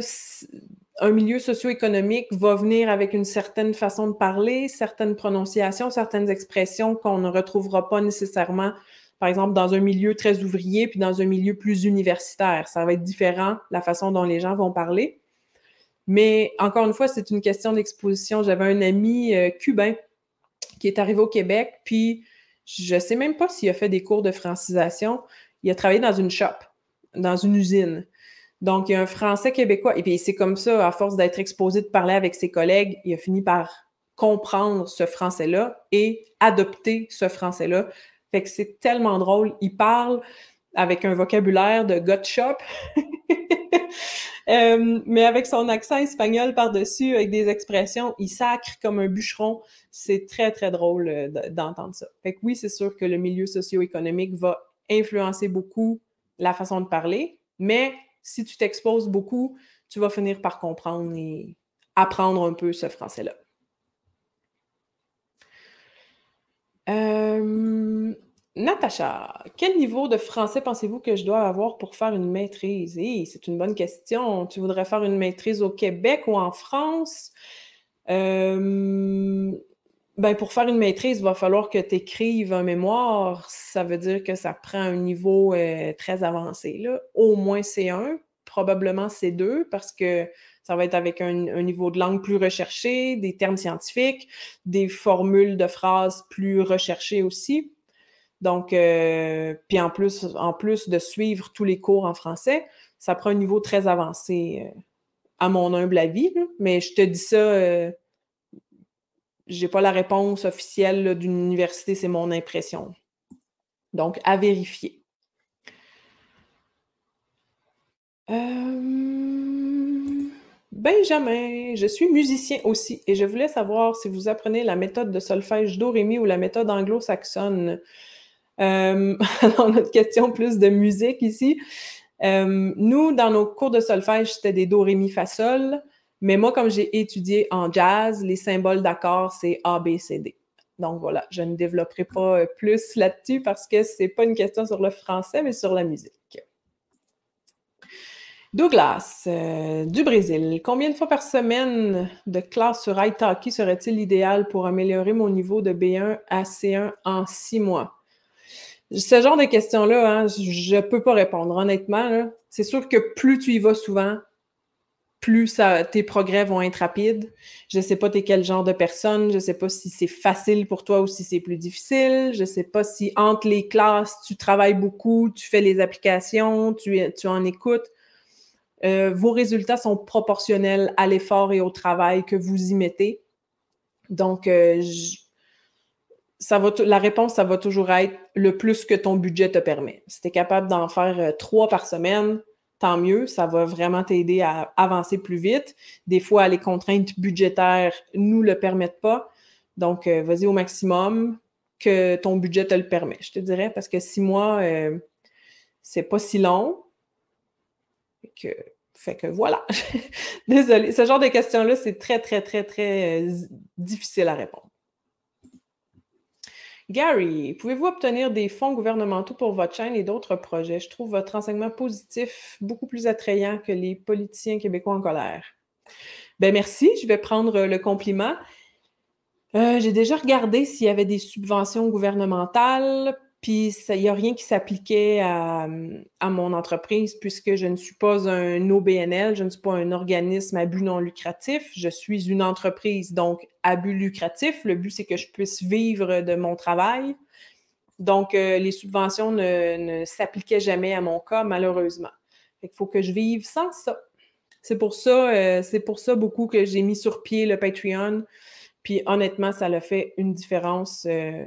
un milieu socio-économique va venir avec une certaine façon de parler, certaines prononciations, certaines expressions qu'on ne retrouvera pas nécessairement, par exemple, dans un milieu très ouvrier, puis dans un milieu plus universitaire. Ça va être différent la façon dont les gens vont parler. Mais encore une fois, c'est une question d'exposition. J'avais un ami euh, cubain qui est arrivé au Québec, puis je ne sais même pas s'il a fait des cours de francisation. Il a travaillé dans une shop, dans une usine. Donc, il y a un Français québécois. Et puis, c'est comme ça, à force d'être exposé, de parler avec ses collègues, il a fini par comprendre ce français-là et adopter ce français-là. Fait que c'est tellement drôle. Il parle avec un vocabulaire de got shop. Euh, mais avec son accent espagnol par-dessus, avec des expressions, il sacre comme un bûcheron. C'est très, très drôle euh, d'entendre ça. Fait que oui, c'est sûr que le milieu socio-économique va influencer beaucoup la façon de parler, mais si tu t'exposes beaucoup, tu vas finir par comprendre et apprendre un peu ce français-là. Euh, Natacha, quel niveau de français pensez-vous que je dois avoir pour faire une maîtrise? c'est une bonne question. Tu voudrais faire une maîtrise au Québec ou en France? Ben, pour faire une maîtrise, il va falloir que tu écrives un mémoire. Ça veut dire que ça prend un niveau euh, très avancé. Là. Au moins c un. probablement C2, parce que ça va être avec un, niveau de langue plus recherché, des termes scientifiques, des formules de phrases plus recherchées aussi. Donc, euh, puis en plus, en plus de suivre tous les cours en français, ça prend un niveau très avancé, euh, à mon humble avis. Mais je te dis ça, euh, j'ai pas la réponse officielle d'une université, c'est mon impression. Donc, à vérifier. Benjamin, je suis musicien aussi et je voulais savoir si vous apprenez la méthode de solfège do ou la méthode anglo-saxonne. Euh, alors, notre question plus de musique ici. Euh, nous, dans nos cours de solfège, c'était des do, ré, mi, fa, sol. Mais moi, comme j'ai étudié en jazz, les symboles d'accord, c'est A, B, C, D. Donc voilà, je ne développerai pas euh, plus là-dessus parce que ce n'est pas une question sur le français, mais sur la musique. Douglas, du Brésil, combien de fois par semaine de classe sur Italki serait-il idéal pour améliorer mon niveau de B1 à C1 en six mois? Ce genre de questions-là, hein, je ne peux pas répondre, honnêtement. C'est sûr que plus tu y vas souvent, plus tes progrès vont être rapides. Je ne sais pas tu es quel genre de personne, je ne sais pas si c'est facile pour toi ou si c'est plus difficile, je ne sais pas si entre les classes, tu travailles beaucoup, tu fais les applications, tu, en écoutes. Euh, vos résultats sont proportionnels à l'effort et au travail que vous y mettez. Donc, euh, va la réponse, ça va toujours être le plus que ton budget te permet. Si tu es capable d'en faire euh, trois par semaine, tant mieux, ça va vraiment t'aider à avancer plus vite. Des fois, les contraintes budgétaires nous le permettent pas. Donc, euh, vas-y au maximum que ton budget te le permet, je te dirais, parce que six mois, euh, c'est pas si long. fait que voilà. Désolée. Ce genre de questions-là, c'est très, très, très, très difficile à répondre. Gary, pouvez-vous obtenir des fonds gouvernementaux pour votre chaîne et d'autres projets? Je trouve votre enseignement positif beaucoup plus attrayant que les politiciens québécois en colère. Ben merci, je vais prendre euh, le compliment. Euh, j'ai déjà regardé s'il y avait des subventions gouvernementales puis il n'y a rien qui s'appliquait à, mon entreprise puisque je ne suis pas un OBNL, je ne suis pas un organisme à but non lucratif, je suis une entreprise, donc à but lucratif. Le but, c'est que je puisse vivre de mon travail. Donc, euh, les subventions ne, s'appliquaient jamais à mon cas, malheureusement. Il faut que je vive sans ça. C'est pour ça, euh, c'est pour ça beaucoup que j'ai mis sur pied le Patreon. Puis honnêtement, ça a fait une différence. Euh,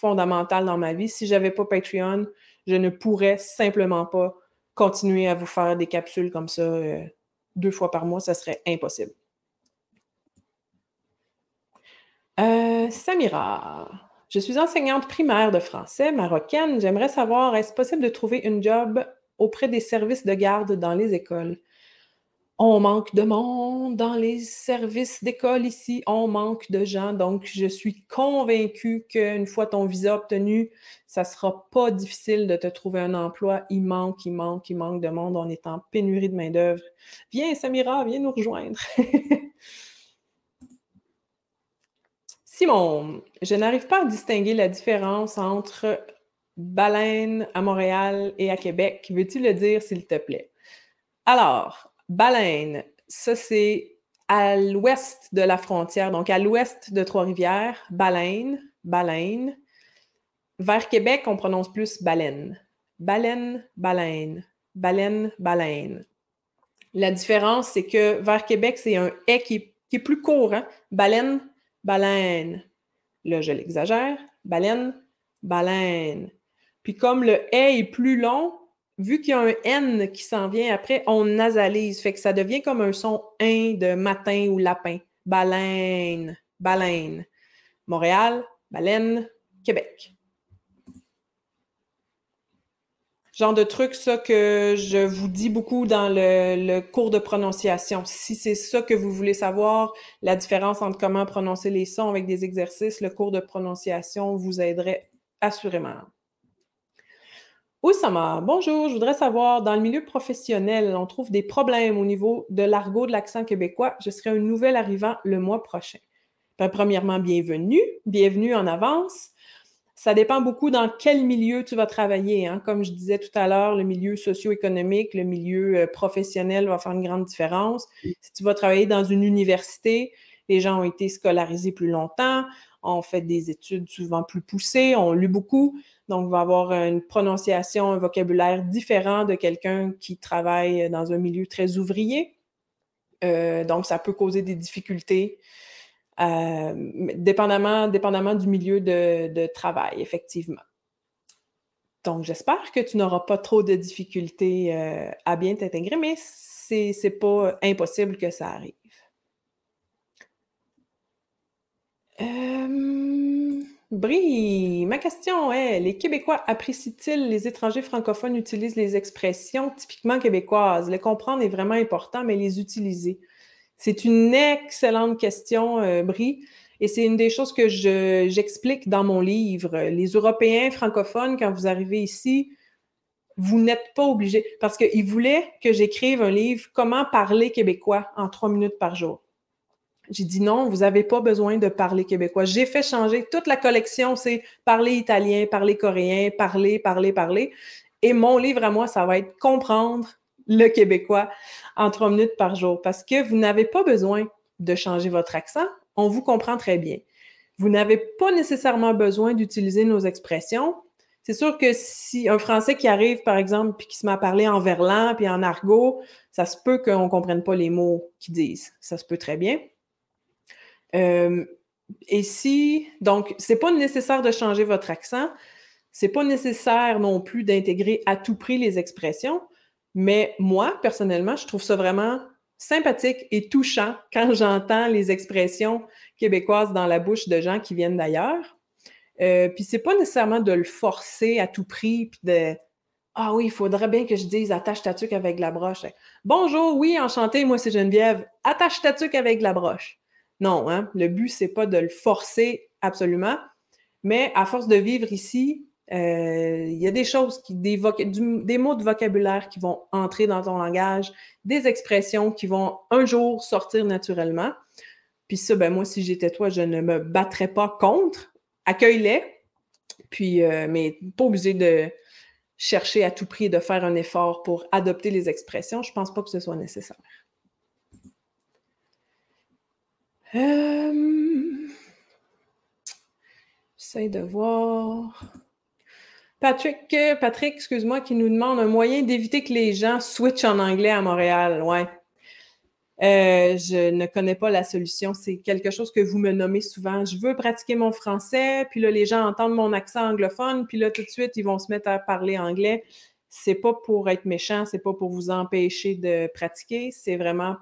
fondamentale dans ma vie. Si j'avais pas Patreon, je ne pourrais simplement pas continuer à vous faire des capsules comme ça euh, deux fois par mois. Ça serait impossible. Euh, Samira, je suis enseignante primaire de français marocaine. J'aimerais savoir, est-ce possible de trouver une job auprès des services de garde dans les écoles? on manque de monde dans les services d'école ici, on manque de gens. Donc, je suis convaincue qu'une fois ton visa obtenu, ça ne sera pas difficile de te trouver un emploi. Il manque, il manque, il manque de monde. On est en pénurie de main-d'œuvre. Viens, Samira, viens nous rejoindre. Simon, je n'arrive pas à distinguer la différence entre baleine à Montréal et à Québec. Veux-tu le dire, s'il te plaît? Alors, Baleine, ça c'est à l'ouest de la frontière, donc à l'ouest de Trois-Rivières, Baleine, Baleine. Vers Québec, on prononce plus baleine. Baleine, baleine, baleine, baleine. La différence, c'est que vers Québec, c'est un « e » qui, est plus court. Hein. Baleine, baleine. Là, je l'exagère. Baleine, baleine. Puis comme le « e » est plus long, vu qu'il y a un N qui s'en vient après, on nasalise. Fait que ça devient comme un son n » de matin ou lapin. Baleine, baleine. Montréal, baleine, Québec. Genre de truc, ça que je vous dis beaucoup dans le, le cours de prononciation. Si c'est ça que vous voulez savoir, la différence entre comment prononcer les sons avec des exercices, le cours de prononciation vous aiderait assurément. « Oussama, Bonjour. Je voudrais savoir, dans le milieu professionnel, on trouve des problèmes au niveau de l'argot de l'accent québécois. Je serai un nouvel arrivant le mois prochain. Ben, premièrement, bienvenue. Bienvenue en avance. Ça dépend beaucoup dans quel milieu tu vas travailler. Hein. Comme je disais tout à l'heure, le milieu socio-économique, le milieu euh, professionnel va faire une grande différence. Si tu vas travailler dans une université, les gens ont été scolarisés plus longtemps, on fait des études souvent plus poussées, on lit beaucoup, donc on va avoir une prononciation, un vocabulaire différent de quelqu'un qui travaille dans un milieu très ouvrier. Euh, donc, ça peut causer des difficultés, euh, dépendamment, du milieu de, travail, effectivement. Donc, j'espère que tu n'auras pas trop de difficultés euh, à bien t'intégrer, mais c'est pas impossible que ça arrive. Euh, Brie, ma question est les Québécois apprécient-ils les étrangers francophones utilisent les expressions typiquement québécoises Les comprendre est vraiment important, mais les utiliser C'est une excellente question, euh, Brie. Et c'est une des choses que j'explique dans mon livre. Les Européens francophones, quand vous arrivez ici, vous n'êtes pas obligés. Parce qu'ils voulaient que j'écrive un livre Comment parler québécois en trois minutes par jour. J'ai dit non, vous n'avez pas besoin de parler québécois. J'ai fait changer toute la collection, c'est parler italien, parler coréen, parler, parler, parler. Et mon livre à moi, ça va être comprendre le québécois en trois minutes par jour parce que vous n'avez pas besoin de changer votre accent. On vous comprend très bien. Vous n'avez pas nécessairement besoin d'utiliser nos expressions. C'est sûr que si un Français qui arrive, par exemple, puis qui se met à parler en verlan, puis en argot, ça se peut qu'on ne comprenne pas les mots qu'ils disent. Ça se peut très bien. Euh, et si, donc, c'est pas nécessaire de changer votre accent, c'est pas nécessaire non plus d'intégrer à tout prix les expressions, mais moi, personnellement, je trouve ça vraiment sympathique et touchant quand j'entends les expressions québécoises dans la bouche de gens qui viennent d'ailleurs. Euh, puis c'est pas nécessairement de le forcer à tout prix, puis de Ah oui, il faudrait bien que je dise attache ta tuque avec la broche. Bonjour, oui, enchanté, moi c'est Geneviève, attache ta tuque avec la broche. Non, hein, le but, c'est pas de le forcer absolument, mais à force de vivre ici, euh, il y a des choses, qui, des, des mots de vocabulaire qui vont entrer dans ton langage, des expressions qui vont un jour sortir naturellement. Puis ça, ben moi, si j'étais toi, je ne me battrais pas contre. Accueille-les, puis, euh, mais pas obligé de chercher à tout prix de faire un effort pour adopter les expressions. Je pense pas que ce soit nécessaire. Euh, j'essaie de voir. Patrick, euh, Patrick, excuse-moi, qui nous demande un moyen d'éviter que les gens switchent en anglais à Montréal. Ouais. Euh, je ne connais pas la solution. C'est quelque chose que vous me nommez souvent. Je veux pratiquer mon français, puis là, les gens entendent mon accent anglophone, puis là, tout de suite, ils vont se mettre à parler anglais. C'est pas pour être méchant, c'est pas pour vous empêcher de pratiquer, c'est vraiment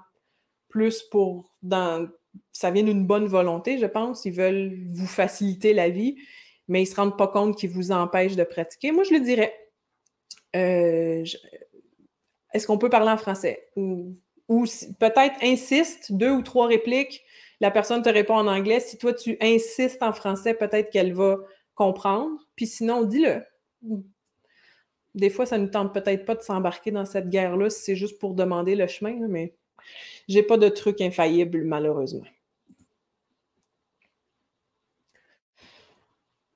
plus pour dans, ça vient d'une bonne volonté, je pense. Ils veulent vous faciliter la vie, mais ils ne se rendent pas compte qu'ils vous empêchent de pratiquer. Moi, je le dirais. Euh, est-ce qu'on peut parler en français? Ou, peut-être insiste, deux ou trois répliques, la personne te répond en anglais. Si toi, tu insistes en français, peut-être qu'elle va comprendre. Puis sinon, dis-le. Des fois, ça ne tente peut-être pas de s'embarquer dans cette guerre-là si c'est juste pour demander le chemin, mais j'ai pas de truc infaillible, malheureusement.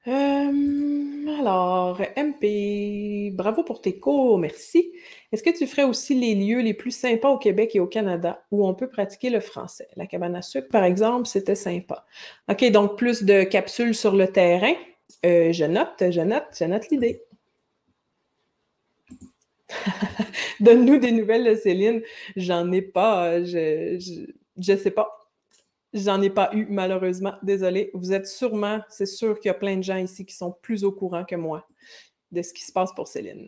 Euh, alors, MP, bravo pour tes cours, merci. Est-ce que tu ferais aussi les lieux les plus sympas au Québec et au Canada où on peut pratiquer le français? La cabane à sucre, par exemple, c'était sympa. OK, donc plus de capsules sur le terrain. Euh, je note, je note, je note l'idée. Donne-nous des nouvelles de Céline. J'en ai pas. Euh, je, je, sais pas. J'en ai pas eu, malheureusement. Désolée. Vous êtes sûrement, c'est sûr qu'il y a plein de gens ici qui sont plus au courant que moi de ce qui se passe pour Céline.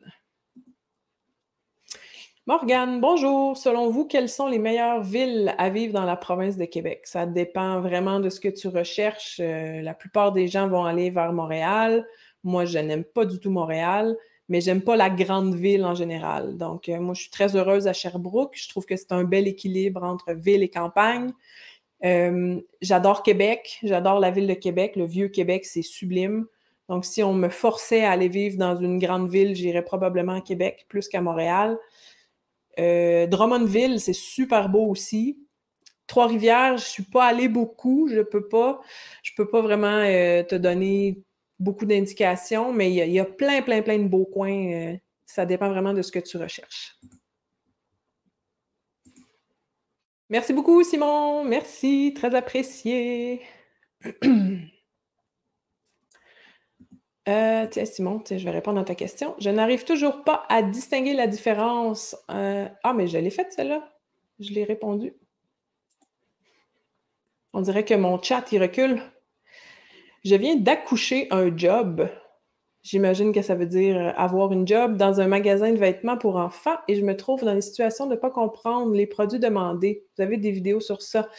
Morgane, bonjour. Selon vous, quelles sont les meilleures villes à vivre dans la province de Québec? Ça dépend vraiment de ce que tu recherches. Euh, la plupart des gens vont aller vers Montréal. Moi, je n'aime pas du tout Montréal mais j'aime pas la grande ville en général. Donc, euh, moi, je suis très heureuse à Sherbrooke. Je trouve que c'est un bel équilibre entre ville et campagne. Euh, j'adore Québec, j'adore la ville de Québec. Le vieux Québec, c'est sublime. Donc, si on me forçait à aller vivre dans une grande ville, j'irais probablement à Québec plus qu'à Montréal. Euh, Drummondville, c'est super beau aussi. Trois-Rivières, je suis pas allée beaucoup, je peux pas, je peux pas vraiment te donner beaucoup d'indications, mais il y, a plein, plein, plein de beaux coins. Euh, ça dépend vraiment de ce que tu recherches. Merci beaucoup, Simon. Merci, très apprécié. Euh, tiens, Simon, je vais répondre à ta question. Je n'arrive toujours pas à distinguer la différence. Euh, ah, mais je l'ai faite, celle-là. Je l'ai répondu. On dirait que mon chat, il recule. Je viens d'accoucher un job. J'imagine que ça veut dire euh, avoir une job dans un magasin de vêtements pour enfants et je me trouve dans une situation de ne pas comprendre les produits demandés. Vous avez des vidéos sur ça.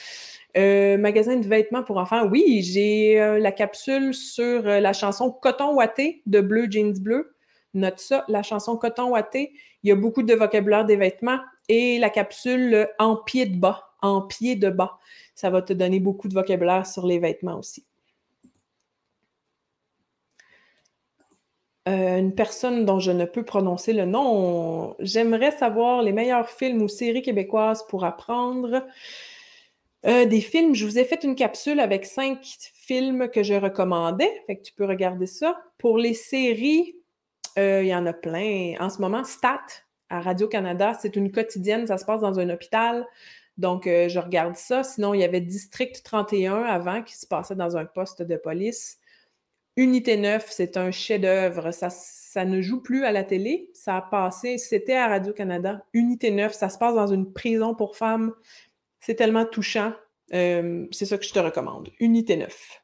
Euh, magasin de vêtements pour enfants, oui, j'ai euh, la capsule sur la chanson Coton Watté de Bleu Jeans Bleu. Note ça, la chanson Coton ouaté. Il y a beaucoup de vocabulaire des vêtements et la capsule En pied de bas, en pied de bas. Ça va te donner beaucoup de vocabulaire sur les vêtements aussi. Euh, une personne dont je ne peux prononcer le nom. J'aimerais savoir les meilleurs films ou séries québécoises pour apprendre. Euh, des films, je vous ai fait une capsule avec cinq films que je recommandais. Fait que tu peux regarder ça. Pour les séries, euh, il y en a plein. En ce moment, Stat à Radio-Canada, c'est une quotidienne, ça se passe dans un hôpital. Donc, je regarde ça. Sinon, il y avait District 31 avant qui se passait dans un poste de police. Unité 9, c'est un chef-d'œuvre. Ça, ça, ne joue plus à la télé. Ça a passé. C'était à Radio-Canada. Unité 9, ça se passe dans une prison pour femmes. C'est tellement touchant. Euh, c'est ça que je te recommande. Unité 9.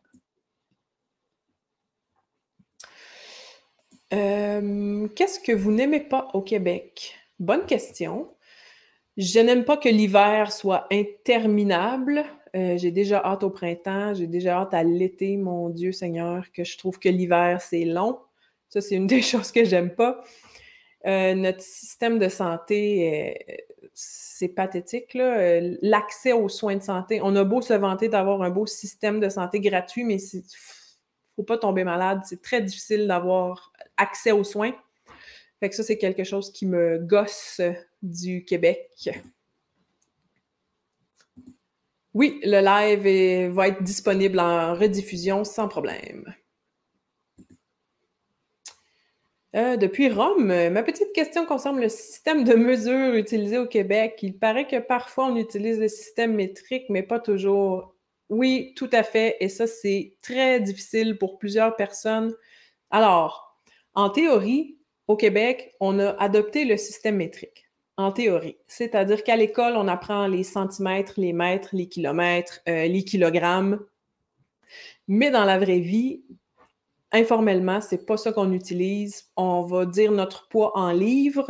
Euh, qu'est-ce que vous n'aimez pas au Québec? Bonne question. Je n'aime pas que l'hiver soit interminable. Euh, j'ai déjà hâte au printemps, j'ai déjà hâte à l'été, mon Dieu Seigneur, que je trouve que l'hiver, c'est long. Ça, c'est une des choses que j'aime pas. Euh, notre système de santé, euh, c'est pathétique. L'accès aux soins de santé, on a beau se vanter d'avoir un beau système de santé gratuit, mais il ne faut pas tomber malade. C'est très difficile d'avoir accès aux soins. Fait que ça, c'est quelque chose qui me gosse du Québec. Oui, le live va être disponible en rediffusion sans problème. Euh, depuis Rome, ma petite question concerne le système de mesure utilisé au Québec. Il paraît que parfois on utilise le système métrique, mais pas toujours. Oui, tout à fait. Et ça, c'est très difficile pour plusieurs personnes. Alors, en théorie, au Québec, on a adopté le système métrique en théorie. C'est-à-dire qu'à l'école, on apprend les centimètres, les mètres, les kilomètres, euh, les kilogrammes. Mais dans la vraie vie, informellement, c'est pas ça qu'on utilise. On va dire notre poids en livres,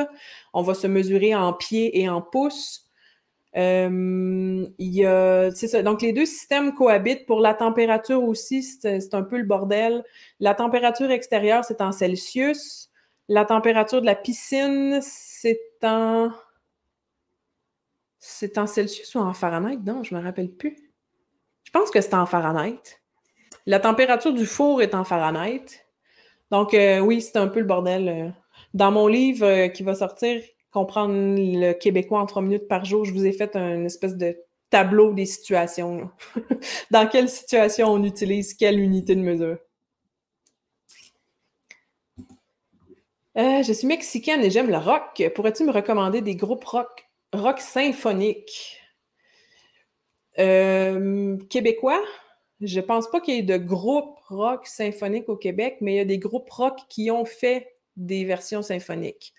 on va se mesurer en pieds et en pouces. Euh, ça. Donc, les deux systèmes cohabitent. Pour la température aussi, c'est un peu le bordel. La température extérieure, c'est en Celsius. La température de la piscine, c'est en. C'est en Celsius ou en Fahrenheit? Non, je ne me rappelle plus. Je pense que c'est en Fahrenheit. La température du four est en Fahrenheit. Donc, euh, oui, c'est un peu le bordel. Euh. Dans mon livre euh, qui va sortir, Comprendre le québécois en trois minutes par jour, je vous ai fait un espèce de tableau des situations. Dans quelle situation on utilise quelle unité de mesure? Euh, je suis mexicaine et j'aime le rock. Pourrais-tu me recommander des groupes rock, rock symphonique? Euh, québécois? Je ne pense pas qu'il y ait de groupes rock symphonique au Québec, mais il y a des groupes rock qui ont fait des versions symphoniques.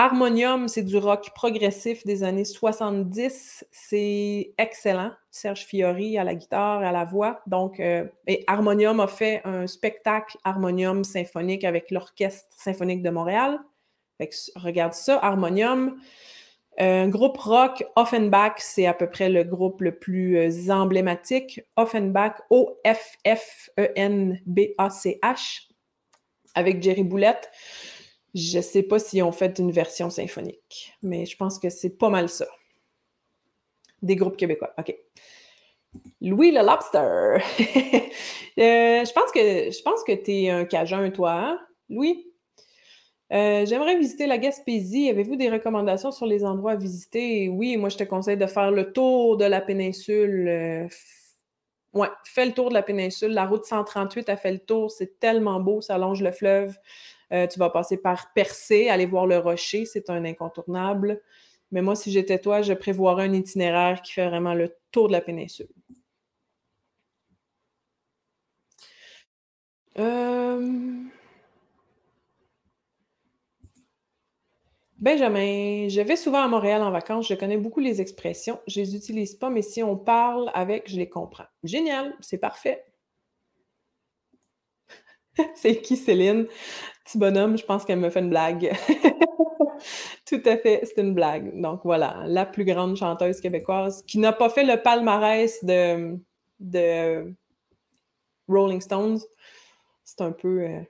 Harmonium, c'est du rock progressif des années 70. C'est excellent. Serge Fiori à la guitare, à la voix. Donc, euh, et Harmonium a fait un spectacle Harmonium symphonique avec l'Orchestre symphonique de Montréal. regarde ça, Harmonium. Un euh, groupe rock, Offenbach, c'est à peu près le groupe le plus euh, emblématique. Offenbach, O-F-F-E-N-B-A-C-H, avec Jerry Boulette. Je sais pas si on fait une version symphonique, mais je pense que c'est pas mal ça. Des groupes québécois, OK. Louis le Lobster. Euh, je pense que je pense que tu es un Cajun, toi, hein? Louis? Euh, j'aimerais visiter la Gaspésie. Avez-vous des recommandations sur les endroits à visiter? Oui, moi, je te conseille de faire le tour de la péninsule. Oui, euh, ouais, fais le tour de la péninsule. La route 138 a fait le tour. C'est tellement beau. Ça longe le fleuve. Euh, tu vas passer par Percé, aller voir le rocher, c'est un incontournable. Mais moi, si j'étais toi, je prévoirais un itinéraire qui fait vraiment le tour de la péninsule. Euh, Benjamin, je vais souvent à Montréal en vacances, je connais beaucoup les expressions, je les utilise pas, mais si on parle avec, je les comprends. Génial, c'est parfait. c'est qui Céline? bonhomme, je pense qu'elle me fait une blague. Tout à fait, c'est une blague. Donc voilà, la plus grande chanteuse québécoise qui n'a pas fait le palmarès de, Rolling Stones. C'est un peu. Euh,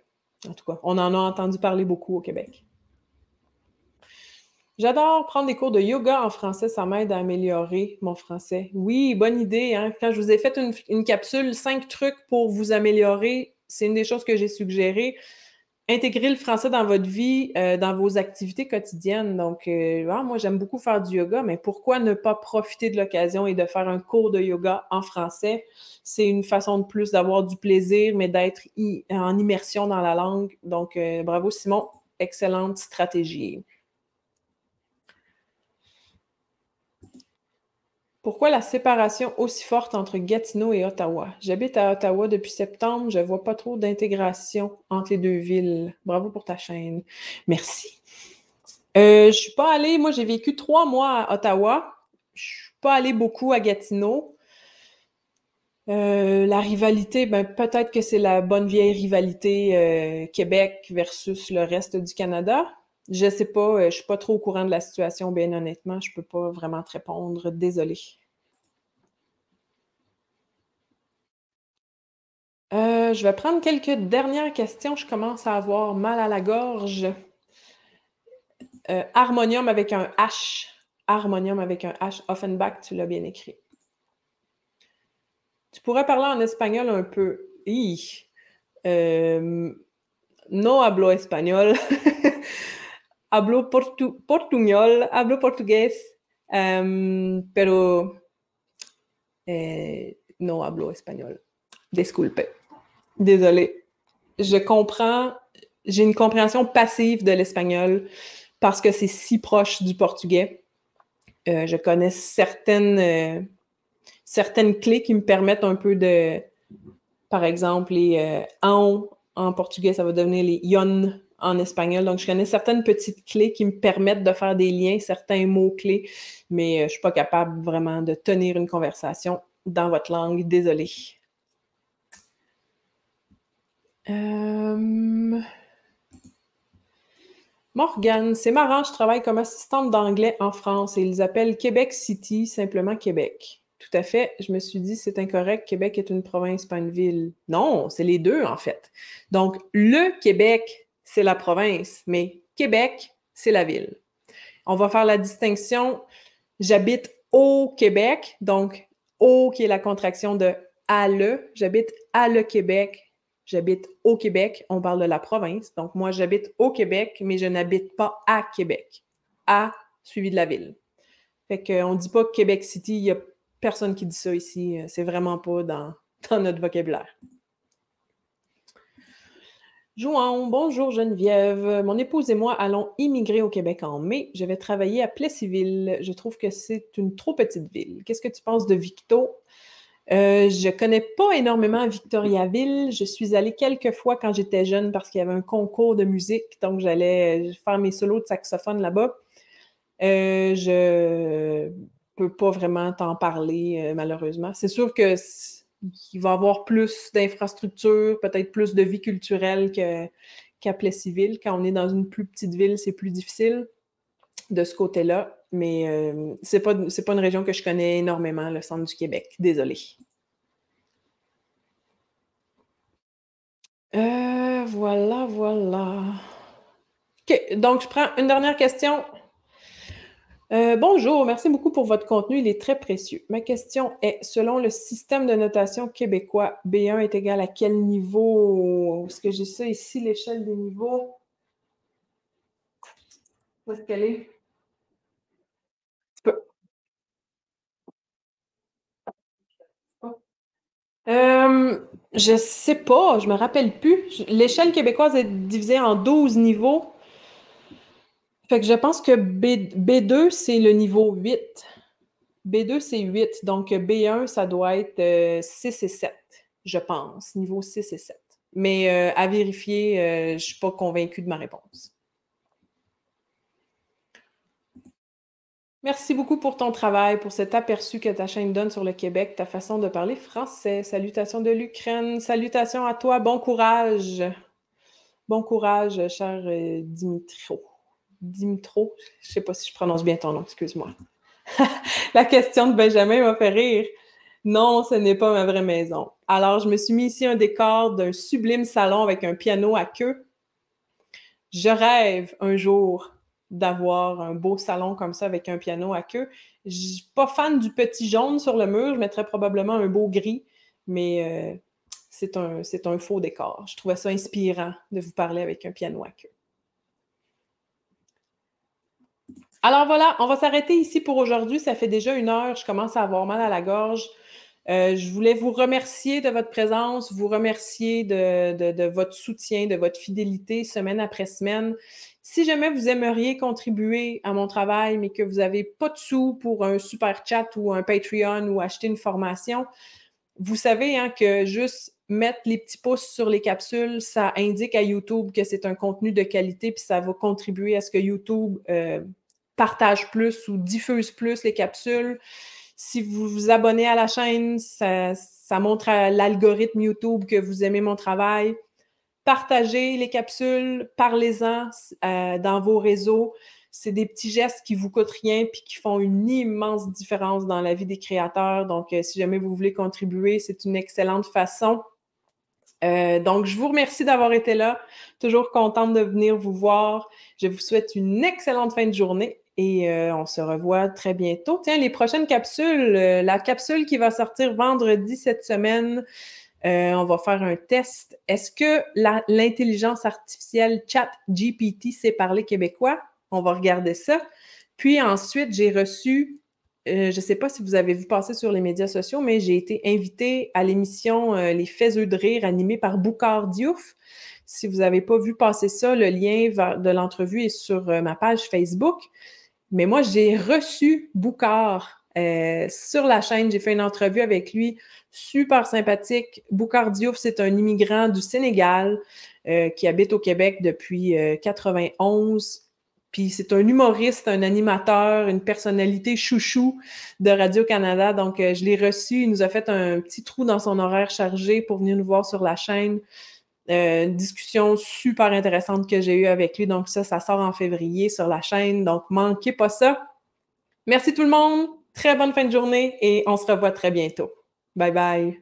en tout cas, on en a entendu parler beaucoup au Québec. J'adore prendre des cours de yoga en français, ça m'aide à améliorer mon français. Oui, bonne idée. Hein. Quand je vous ai fait une, une capsule, cinq trucs pour vous améliorer, c'est une des choses que j'ai suggérées intégrer le français dans votre vie, euh, dans vos activités quotidiennes. Donc, euh, moi, j'aime beaucoup faire du yoga, mais pourquoi ne pas profiter de l'occasion et de faire un cours de yoga en français? C'est une façon de plus d'avoir du plaisir, mais d'être en immersion dans la langue. Donc, euh, bravo Simon, excellente stratégie. Pourquoi la séparation aussi forte entre Gatineau et Ottawa? J'habite à Ottawa depuis septembre, je vois pas trop d'intégration entre les deux villes. Bravo pour ta chaîne. Merci. Je euh, je suis pas allée, moi j'ai vécu trois mois à Ottawa. Je suis pas allée beaucoup à Gatineau. Euh, la rivalité, ben, peut-être que c'est la bonne vieille rivalité euh, Québec versus le reste du Canada. Je sais pas, je ne suis pas trop au courant de la situation, bien honnêtement, je peux pas vraiment te répondre, désolée. Euh, je vais prendre quelques dernières questions, je commence à avoir mal à la gorge. Euh, harmonium avec un H. Harmonium avec un H. Offenbach, tu l'as bien écrit. Tu pourrais parler en espagnol un peu. Hi! Euh, no hablo español. Hablo portu hablo portugués, pero, eh, no hablo español. Disculpe. Désolée. Je comprends, j'ai une compréhension passive de l'espagnol parce que c'est si proche du portugais. Euh, je connais certaines, euh, certaines clés qui me permettent un peu de, par exemple, les on euh, en portugais, ça va devenir les yon en espagnol. Donc, je connais certaines petites clés qui me permettent de faire des liens, certains mots-clés, mais je ne suis pas capable vraiment de tenir une conversation dans votre langue. Désolée. Morgan, euh, Morgane, c'est marrant, je travaille comme assistante d'anglais en France et ils appellent Québec City simplement Québec. Tout à fait, je me suis dit, c'est incorrect, Québec est une province, pas une ville. Non, c'est les deux en fait. Donc, le Québec, c'est la province, mais Québec, c'est la ville. On va faire la distinction, j'habite au Québec, donc au qui est la contraction de à le, j'habite à le Québec, J'habite au Québec. On parle de la province. Donc, moi, j'habite au Québec, mais je n'habite pas à Québec. À suivi de la ville. Fait qu'on ne dit pas Québec City. Il n'y a personne qui dit ça ici. C'est vraiment pas dans, dans notre vocabulaire. Jouan, bonjour Geneviève. Mon épouse et moi allons immigrer au Québec en mai. Je vais travailler à Plessisville. Je trouve que c'est une trop petite ville. Qu'est-ce que tu penses de Victo? Euh, je ne connais pas énormément Victoriaville. Je suis allée quelques fois quand j'étais jeune parce qu'il y avait un concours de musique, donc j'allais euh, faire mes solos de saxophone là-bas. Je euh, je peux pas vraiment t'en parler, malheureusement. C'est sûr qu'il va y avoir plus d'infrastructures, peut-être plus de vie culturelle qu'à qu Quand on est dans une plus petite ville, c'est plus difficile de ce côté-là. Mais euh, ce c'est pas, une région que je connais énormément, le centre du Québec. Désolée. Euh, voilà, voilà. OK, donc, je prends une dernière question. Euh, bonjour, merci beaucoup pour votre contenu, il est très précieux. Ma question est, selon le système de notation québécois, B1 est égal à quel niveau? Est-ce que j'ai ça ici, l'échelle des niveaux? Où est-ce qu'elle est? Euh, je sais pas, je me rappelle plus. L'échelle québécoise est divisée en 12 niveaux. Fait que je pense que B, 2 c'est le niveau 8. B2, c'est 8. Donc, B1, ça doit être 6 euh, et 7, je pense. Niveau 6 et 7. Mais euh, à vérifier, euh, je ne suis pas convaincue de ma réponse. Merci beaucoup pour ton travail, pour cet aperçu que ta chaîne donne sur le Québec, ta façon de parler français. Salutations de l'Ukraine. Salutations à toi. Bon courage. Bon courage, cher euh, Dimitro. Dimitro, je ne sais pas si je prononce bien ton nom, excuse-moi. La question de Benjamin m'a fait rire. Non, ce n'est pas ma vraie maison. Alors, je me suis mis ici un décor d'un sublime salon avec un piano à queue. Je rêve un jour d'avoir un beau salon comme ça avec un piano à queue. Je suis pas fan du petit jaune sur le mur, je mettrais probablement un beau gris, mais euh, c'est un, faux décor. Je trouvais ça inspirant de vous parler avec un piano à queue. Alors voilà, on va s'arrêter ici pour aujourd'hui. Ça fait déjà une heure, je commence à avoir mal à la gorge. Euh, je voulais vous remercier de votre présence, vous remercier de, votre soutien, de votre fidélité semaine après semaine. Si jamais vous aimeriez contribuer à mon travail, mais que vous n'avez pas de sous pour un super chat ou un Patreon ou acheter une formation, vous savez hein, que juste mettre les petits pouces sur les capsules, ça indique à YouTube que c'est un contenu de qualité, puis ça va contribuer à ce que YouTube euh, partage plus ou diffuse plus les capsules. Si vous vous abonnez à la chaîne, ça montre à l'algorithme YouTube que vous aimez mon travail partagez les capsules, parlez-en euh, dans vos réseaux. C'est des petits gestes qui vous coûtent rien puis qui font une immense différence dans la vie des créateurs. Donc, euh, si jamais vous voulez contribuer, c'est une excellente façon. Euh, donc, je vous remercie d'avoir été là. Toujours contente de venir vous voir. Je vous souhaite une excellente fin de journée et on se revoit très bientôt. Tiens, les prochaines capsules, la capsule qui va sortir vendredi cette semaine, euh, on va faire un test. Est-ce que l'intelligence artificielle Chat GPT sait parler québécois? On va regarder ça. Puis ensuite, j'ai reçu, euh, je ne sais pas si vous avez vu passer sur les médias sociaux, mais j'ai été invitée à l'émission euh, Les Les Faiseux de rire animée par Boucard Diouf. Si vous n'avez pas vu passer ça, le lien de l'entrevue est sur ma page Facebook. Mais moi, j'ai reçu Boucard euh, sur la chaîne, j'ai fait une entrevue avec lui, super sympathique. Boucardiouf c'est un immigrant du Sénégal euh, qui habite au Québec depuis 91. Euh, Puis c'est un humoriste, un animateur, une personnalité chouchou de Radio-Canada. Donc, je l'ai reçu. Il nous a fait un petit trou dans son horaire chargé pour venir nous voir sur la chaîne. une discussion super intéressante que j'ai eue avec lui. Donc, ça, ça sort en février sur la chaîne. Donc, manquez pas ça. Merci tout le monde. Très bonne fin de journée et on se revoit très bientôt. Bye bye.